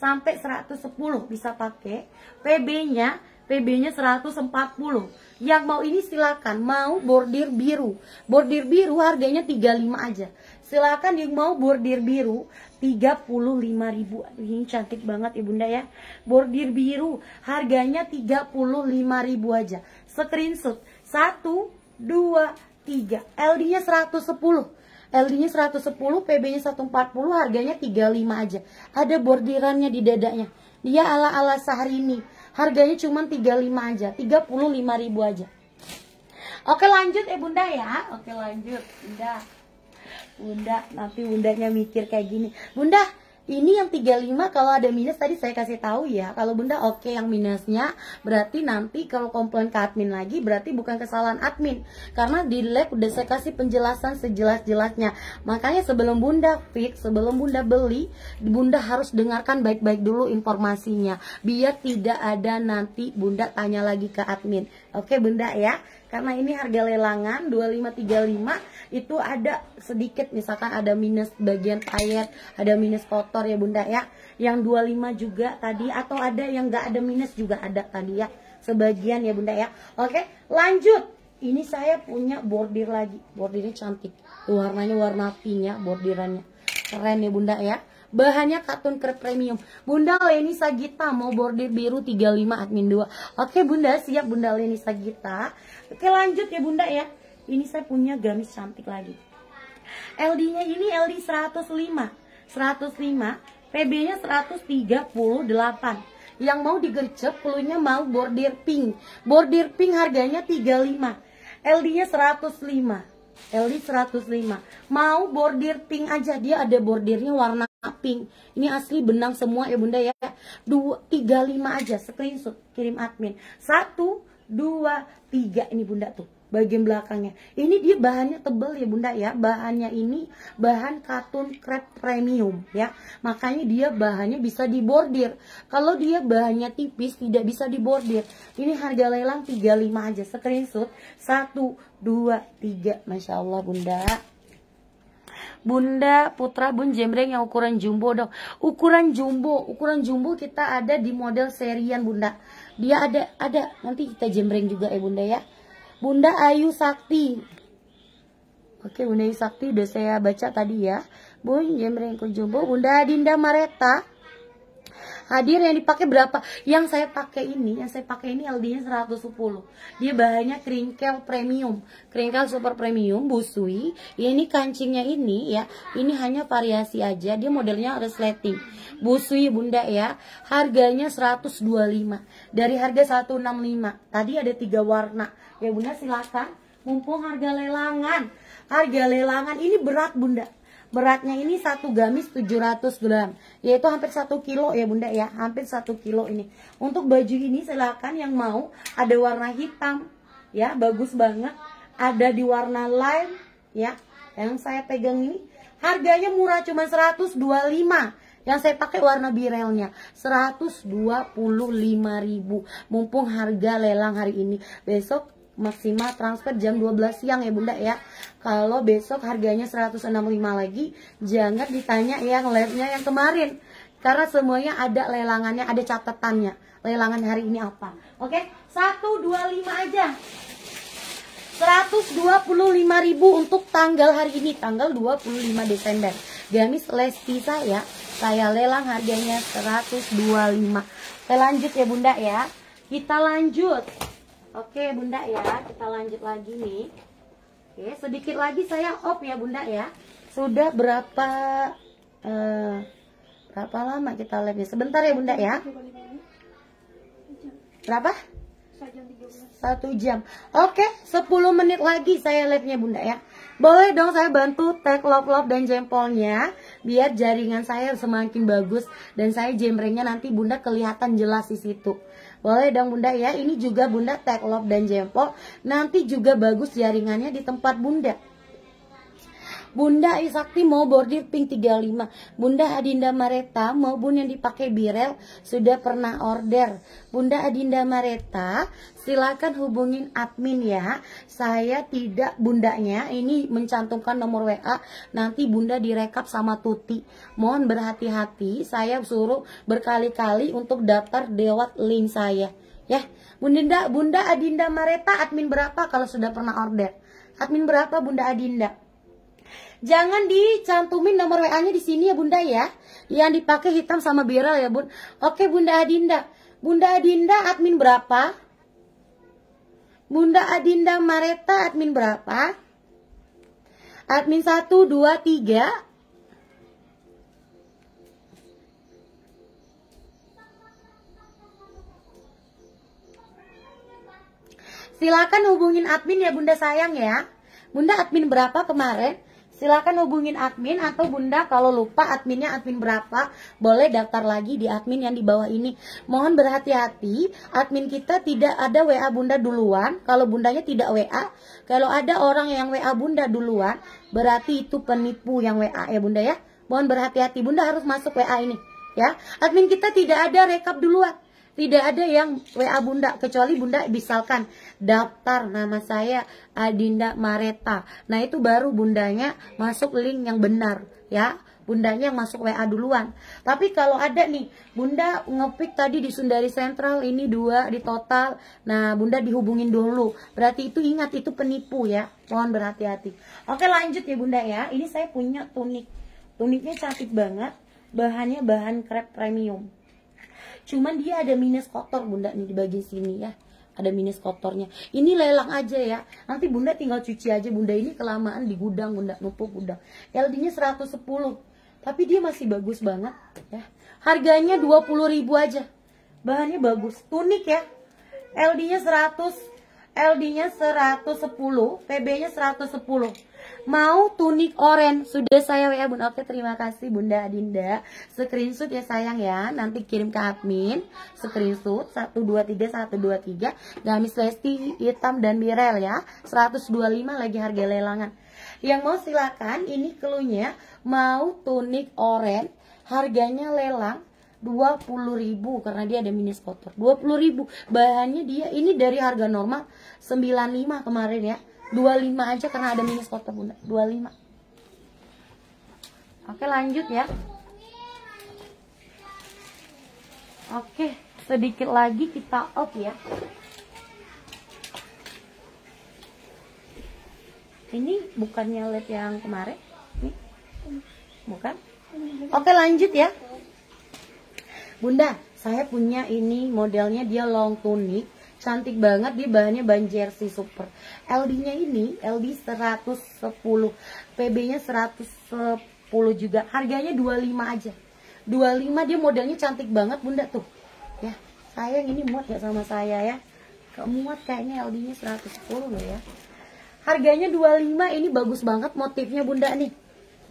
sampai 110 bisa pakai. PB-nya PB-nya 140. Yang mau ini silakan, mau bordir biru. Bordir biru harganya 35 aja. Silakan yang mau bordir biru 35.000. Ini cantik banget bunda ya. Bordir biru harganya 35.000 aja. Screenshot 1 2 3. LD-nya 110. LD-nya 110, PB-nya 140, harganya 35 aja. Ada bordirannya di dadanya. Dia ala-ala sehari ini, Harganya cuma 35 aja, 35 ribu aja. Oke lanjut eh bunda ya Oke lanjut bunda Bunda nanti bundanya mikir kayak gini Bunda ini yang 35 kalau ada minus tadi saya kasih tahu ya. Kalau Bunda oke okay, yang minusnya berarti nanti kalau komplain ke admin lagi berarti bukan kesalahan admin. Karena di lab udah saya kasih penjelasan sejelas-jelasnya. Makanya sebelum Bunda fix, sebelum Bunda beli, Bunda harus dengarkan baik-baik dulu informasinya biar tidak ada nanti Bunda tanya lagi ke admin. Oke okay, Bunda ya karena ini harga lelangan 2535 itu ada sedikit misalkan ada minus bagian air, ada minus kotor ya bunda ya yang 25 juga tadi atau ada yang nggak ada minus juga ada tadi ya sebagian ya bunda ya oke lanjut ini saya punya bordir lagi bordirnya cantik Tuh, warnanya warna pink ya bordirannya keren ya bunda ya bahannya katun krep premium. Bunda Leni Sagita mau bordir biru 35 admin 2. Oke Bunda, siap Bunda Leni Sagita. Oke lanjut ya bunda ya. Ini saya punya gamis cantik lagi. LD-nya ini LD 105. 105, PB-nya 138. Yang mau digercep pelunya mau bordir pink. Bordir pink harganya 35. LD-nya 105. LD 105. Mau bordir pink aja dia ada bordirnya warna pink. Ini asli benang semua ya Bunda ya. 2 35 aja screenshot kirim admin. 1 dua, tiga ini bunda tuh bagian belakangnya. Ini dia bahannya tebel ya bunda ya. Bahannya ini bahan katun crepe premium ya. Makanya dia bahannya bisa dibordir. Kalau dia bahannya tipis tidak bisa dibordir. Ini harga lelang 35 aja. Screenshot 1, 2, 3. Masya Allah bunda. Bunda Putra Bun Jembreng yang ukuran jumbo dong. Ukuran jumbo, ukuran jumbo kita ada di model serian Bunda. Dia ada, ada. Nanti kita jembreng juga ya Bunda ya. Bunda Ayu Sakti. Oke, Bunda Ayu Sakti udah saya baca tadi ya. Bun, jembreng kunjung Bunda Dinda Mareta hadir yang dipakai berapa yang saya pakai ini yang saya pakai ini LD nya 110 dia bahannya kringkel premium kringkel super premium busui ya, ini kancingnya ini ya ini hanya variasi aja dia modelnya resleting busui bunda ya harganya 125 dari harga 165 tadi ada tiga warna ya bunda silakan mumpung harga lelangan harga lelangan ini berat bunda Beratnya ini satu gamis 700 gram, yaitu hampir satu kilo ya Bunda ya, hampir satu kilo ini. Untuk baju ini silahkan yang mau ada warna hitam ya, bagus banget. Ada di warna lime ya, yang saya pegang ini harganya murah cuma 125. Yang saya pakai warna birelnya 125.000 Mumpung harga lelang hari ini Besok maksimal transfer jam 12 siang ya bunda ya kalau besok harganya 165 lagi jangan ditanya yang live-nya yang kemarin karena semuanya ada lelangannya ada catatannya lelangan hari ini apa oke 125 aja ribu untuk tanggal hari ini tanggal 25 Desember gamis Lesti saya saya lelang harganya 125 kita lanjut ya bunda ya kita lanjut Oke bunda ya, kita lanjut lagi nih. Oke, sedikit lagi saya off ya bunda ya. Sudah berapa eh, berapa lama kita live Sebentar ya bunda ya. Berapa? Satu jam. Oke, 10 menit lagi saya live-nya bunda ya. Boleh dong saya bantu tag love love dan jempolnya biar jaringan saya semakin bagus dan saya jemrengnya nanti bunda kelihatan jelas di situ. Boleh dong bunda ya. Ini juga bunda tag love dan jempol. Nanti juga bagus jaringannya di tempat bunda. Bunda Isakti mau bordir pink 35. Bunda Adinda Mareta maupun yang dipakai Birel sudah pernah order. Bunda Adinda Mareta silakan hubungin admin ya. Saya tidak bundanya, ini mencantumkan nomor WA. Nanti Bunda direkap sama Tuti. Mohon berhati-hati, saya suruh berkali-kali untuk daftar dewat link saya. Ya, Bunda Bunda Adinda Mareta admin berapa kalau sudah pernah order? Admin berapa Bunda Adinda? Jangan dicantumin nomor WA-nya di sini ya Bunda ya. Yang dipakai hitam sama biru ya Bun. Oke Bunda Adinda. Bunda Adinda admin berapa? Bunda Adinda Mareta admin berapa? Admin 1, 2, 3 Silakan hubungin admin ya Bunda sayang ya. Bunda admin berapa kemarin? silahkan hubungin admin atau bunda kalau lupa adminnya admin berapa boleh daftar lagi di admin yang di bawah ini mohon berhati-hati admin kita tidak ada WA bunda duluan kalau bundanya tidak WA kalau ada orang yang WA bunda duluan berarti itu penipu yang WA ya bunda ya mohon berhati-hati bunda harus masuk WA ini ya admin kita tidak ada rekap duluan tidak ada yang WA Bunda, kecuali Bunda misalkan daftar nama saya Adinda Mareta. Nah itu baru Bundanya masuk link yang benar ya. Bundanya yang masuk WA duluan. Tapi kalau ada nih, Bunda ngepick tadi di Sundari Central ini dua di total. Nah, Bunda dihubungin dulu. Berarti itu ingat, itu penipu ya. Mohon berhati-hati. Oke lanjut ya Bunda ya. Ini saya punya tunik. Tuniknya cantik banget. Bahannya bahan krep premium. Cuman dia ada minus kotor bunda nih di bagian sini ya. Ada minus kotornya. Ini lelang aja ya. Nanti bunda tinggal cuci aja. Bunda ini kelamaan di gudang bunda. Numpuk gudang. LD-nya 110. Tapi dia masih bagus banget ya. Harganya 20 ribu aja. Bahannya bagus. Tunik ya. LD-nya 100 LD-nya 110, PB-nya 110. Mau tunik orange sudah saya WA bunda. Oke, terima kasih Bunda Adinda. Screenshot ya sayang ya, nanti kirim ke admin. Screenshot 123 123 gamis lesti hitam dan birel ya. 125 lagi harga lelangan. Yang mau silakan ini kelunya mau tunik orange harganya lelang 20.000 karena dia ada mini kotor 20.000 bahannya dia ini dari harga normal 95 kemarin ya 25 aja karena ada mini spotter bunda 25 oke lanjut ya oke sedikit lagi kita up ya ini bukannya LED yang kemarin nih bukan oke lanjut ya Bunda, saya punya ini modelnya dia long tunic, cantik banget dia bahannya ban jersey super. LD-nya ini LD 110, PB-nya 110 juga. Harganya 25 aja. 25 dia modelnya cantik banget Bunda tuh. Ya, sayang ini muat gak sama saya ya. Kemuat kayaknya LD-nya 110 loh ya. Harganya 25 ini bagus banget motifnya Bunda nih.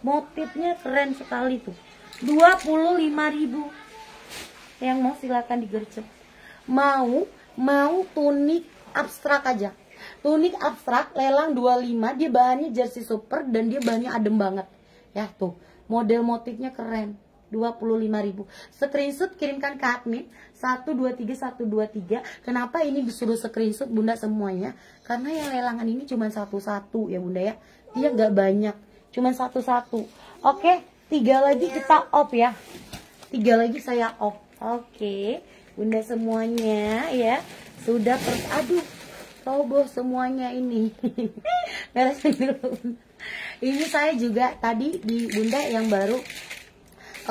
Motifnya keren sekali tuh. 25.000 yang mau silakan digercep mau mau tunik abstrak aja tunik abstrak lelang 25 dia bahannya jersey super dan dia bahannya adem banget ya tuh model motifnya keren 25.000 screenshot kirimkan ke admin 123123 kenapa ini disuruh screenshot bunda semuanya karena yang lelangan ini cuma satu-satu ya bunda ya dia nggak banyak cuma satu-satu oke tiga lagi kita off ya tiga lagi saya off Oke, Bunda semuanya ya sudah per aduh roboh semuanya ini. Ini saya juga tadi di Bunda yang baru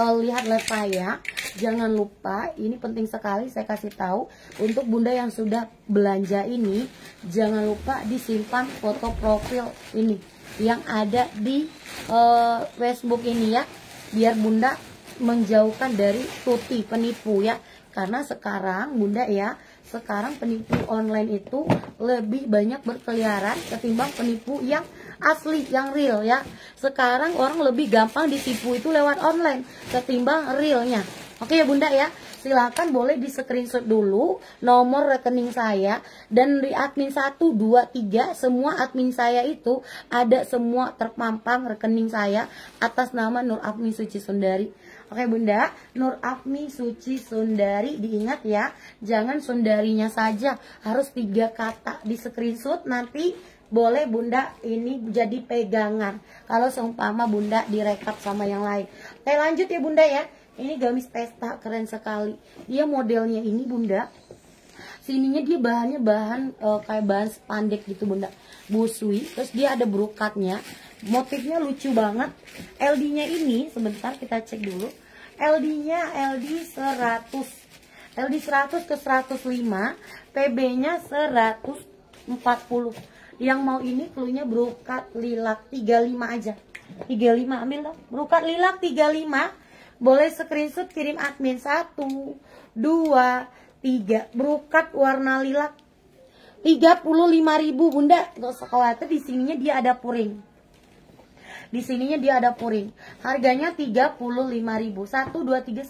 uh, lihat live ya. Jangan lupa, ini penting sekali saya kasih tahu untuk Bunda yang sudah belanja ini, jangan lupa disimpan foto profil ini yang ada di uh, Facebook ini ya biar bunda menjauhkan dari tuti penipu ya karena sekarang bunda ya sekarang penipu online itu lebih banyak berkeliaran ketimbang penipu yang asli yang real ya sekarang orang lebih gampang ditipu itu lewat online ketimbang realnya oke ya bunda ya silahkan boleh di screenshot dulu nomor rekening saya dan di admin 1, 2, 3 semua admin saya itu ada semua terpampang rekening saya atas nama Nur Admin Suci Sundari Oke Bunda, Nur Akmisuci Suci Sundari diingat ya, jangan Sundarinya saja, harus tiga kata di screenshot nanti boleh Bunda ini jadi pegangan. Kalau seumpama Bunda direkap sama yang lain. Oke lanjut ya Bunda ya, ini gamis pesta keren sekali. Dia modelnya ini Bunda, sininya dia bahannya bahan e, kayak bahan spandek gitu Bunda, busui. Terus dia ada brokatnya motifnya lucu banget LD-nya ini sebentar kita cek dulu LD-nya LD 100 LD 100 ke 105 PB-nya 140 yang mau ini klunya brokat lilak 35 aja 35 ambil dong brokat lilak 35 boleh screenshot kirim admin 1 2 3 brokat warna lilak 35.000 Bunda gak usah khawatir di sininya dia ada puring di sininya dia ada puring. Harganya 35.000. tiga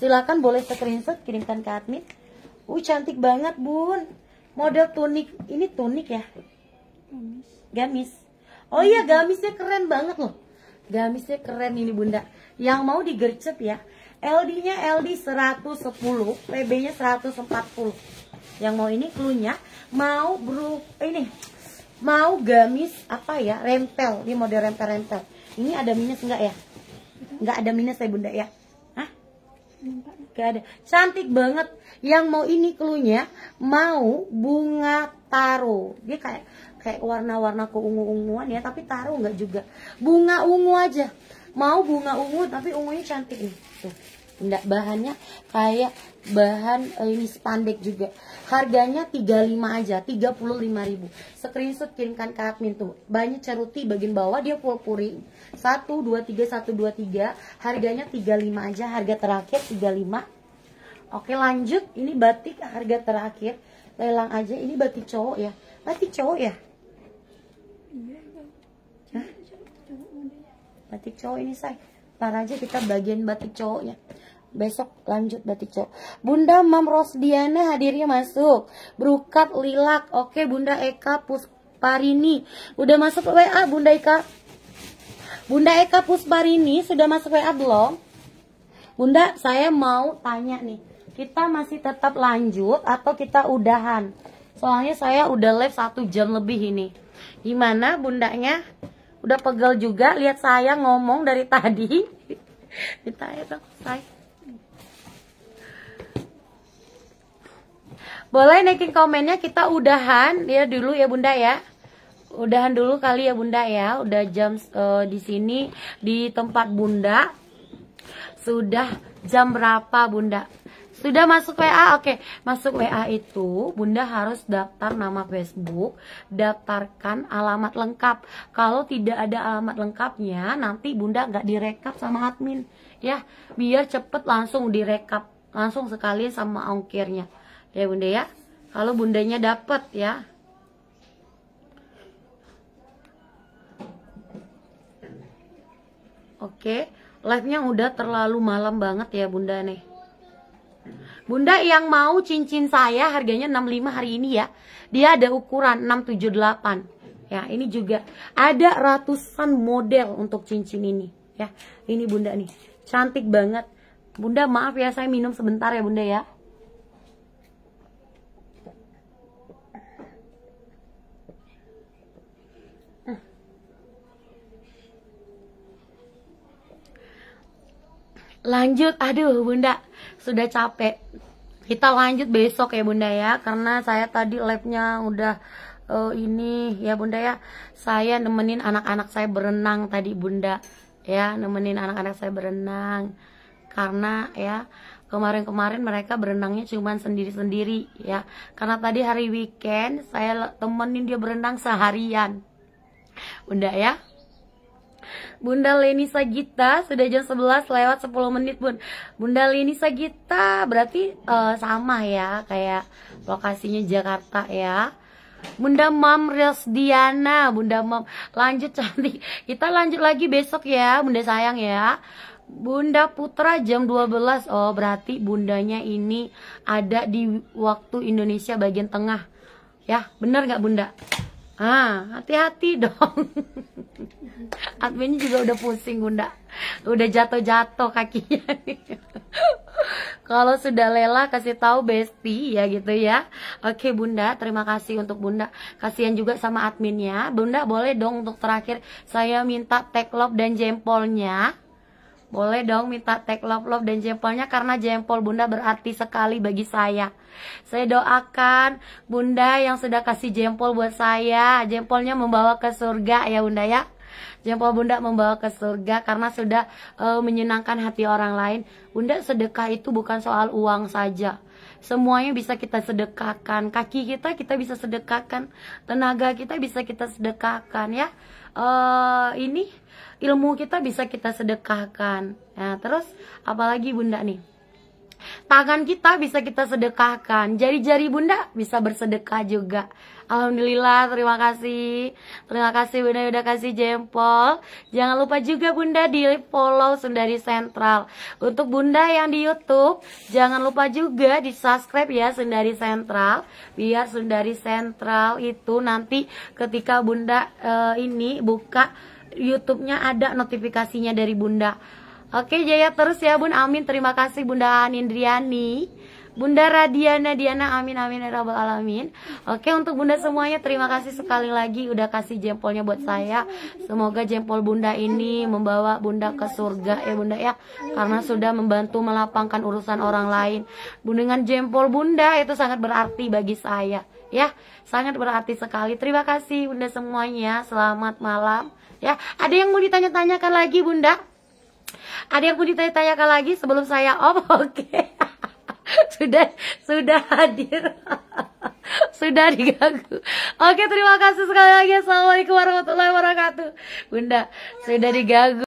Silakan boleh screenshot kirimkan ke admin. Uh cantik banget, Bun. Model tunik. Ini tunik ya? Gamis. Oh iya, gamisnya keren banget loh. Gamisnya keren ini, Bunda. Yang mau digercep ya. LD-nya LD 110, PB-nya 140. Yang mau ini klunya mau bro eh, ini mau gamis apa ya rempel ini model rempel-rempel ini ada minus enggak ya enggak ada minus saya bunda ya Hah? Gak ada cantik banget yang mau ini keluarnya mau bunga taro dia kayak kayak warna-warna keungu-unguan ya tapi taro enggak juga bunga ungu aja mau bunga ungu tapi ungunya cantik nih tuh enggak bahannya kayak bahan eh, ini spandek juga harganya 35 aja 35.000 screenshot kirimkan ke admin tuh banyak ceruti bagian bawah dia full puring 1 2 3 1 2 3 harganya 35 aja harga terakhir 35 oke lanjut ini batik harga terakhir lelang aja ini batik cowok ya batik cowok ya iya, iya. Hah? batik cowok ini saya ntar aja kita bagian batik cowoknya besok lanjut batik cok Bunda Mam Rosdiana hadirnya masuk Brukat Lilak Oke Bunda Eka Pusparini Udah masuk WA Bunda Eka Bunda Eka Pusparini sudah masuk WA belum? Bunda saya mau tanya nih Kita masih tetap lanjut atau kita udahan? Soalnya saya udah live satu jam lebih ini Gimana bundanya? Udah pegel juga lihat saya ngomong dari tadi Ditanya dong, saya Boleh naikin komennya kita udahan ya dulu ya Bunda ya. Udahan dulu kali ya Bunda ya. Udah jam uh, di sini di tempat Bunda. Sudah jam berapa Bunda? Sudah masuk WA? Oke, masuk WA itu Bunda harus daftar nama Facebook, daftarkan alamat lengkap. Kalau tidak ada alamat lengkapnya, nanti Bunda nggak direkap sama admin. Ya, biar cepet langsung direkap, langsung sekali sama ongkirnya ya bunda ya kalau bundanya dapat ya Oke, live-nya udah terlalu malam banget ya bunda nih Bunda yang mau cincin saya harganya 65 hari ini ya Dia ada ukuran 678 Ya ini juga ada ratusan model untuk cincin ini ya Ini bunda nih, cantik banget Bunda maaf ya saya minum sebentar ya bunda ya lanjut aduh bunda sudah capek kita lanjut besok ya bunda ya karena saya tadi labnya udah uh, ini ya bunda ya saya nemenin anak-anak saya berenang tadi bunda ya nemenin anak-anak saya berenang karena ya kemarin-kemarin mereka berenangnya cuman sendiri-sendiri ya karena tadi hari weekend saya temenin dia berenang seharian bunda ya Bunda Leni Sagita sudah jam 11 lewat 10 menit bun Bunda Leni Sagita berarti uh, sama ya kayak lokasinya Jakarta ya Bunda Mam Rios Diana Bunda Mam lanjut cantik kita lanjut lagi besok ya Bunda sayang ya Bunda Putra jam 12 Oh berarti bundanya ini ada di waktu Indonesia bagian tengah Ya bener gak Bunda? ah hati-hati dong adminnya juga udah pusing bunda udah jatuh-jatuh kakinya kalau sudah Lela kasih tahu Besti ya gitu ya oke bunda terima kasih untuk bunda kasihan juga sama adminnya bunda boleh dong untuk terakhir saya minta tag love dan jempolnya boleh dong minta tag love love dan jempolnya karena jempol bunda berarti sekali bagi saya. Saya doakan bunda yang sudah kasih jempol buat saya, jempolnya membawa ke surga ya bunda ya. Jempol bunda membawa ke surga karena sudah uh, menyenangkan hati orang lain. Bunda sedekah itu bukan soal uang saja semuanya bisa kita sedekahkan kaki kita kita bisa sedekahkan tenaga kita bisa kita sedekahkan ya uh, ini ilmu kita bisa kita sedekahkan. Nah, terus apalagi Bunda nih? Tangan kita bisa kita sedekahkan. Jari-jari Bunda bisa bersedekah juga. Alhamdulillah, terima kasih. Terima kasih Bunda udah kasih jempol. Jangan lupa juga Bunda di follow Sundari Sentral. Untuk Bunda yang di YouTube, jangan lupa juga di subscribe ya Sundari Sentral. Biar Sundari Sentral itu nanti ketika Bunda uh, ini buka YouTube-nya ada notifikasinya dari Bunda. Oke jaya terus ya bun amin terima kasih bunda Nindriani Bunda Radiana Diana amin amin ya rabbal alamin Oke untuk bunda semuanya terima kasih sekali lagi udah kasih jempolnya buat saya Semoga jempol bunda ini membawa bunda ke surga ya bunda ya Karena sudah membantu melapangkan urusan orang lain Dengan jempol bunda itu sangat berarti bagi saya ya Sangat berarti sekali terima kasih bunda semuanya selamat malam ya Ada yang mau ditanya-tanyakan lagi bunda? Ada yang mau ditanya-tanyakan lagi sebelum saya off? Oh, oke. Okay. sudah sudah hadir. sudah diganggu. Oke, terima kasih sekali lagi. Assalamualaikum warahmatullahi wabarakatuh. Bunda, sudah diganggu.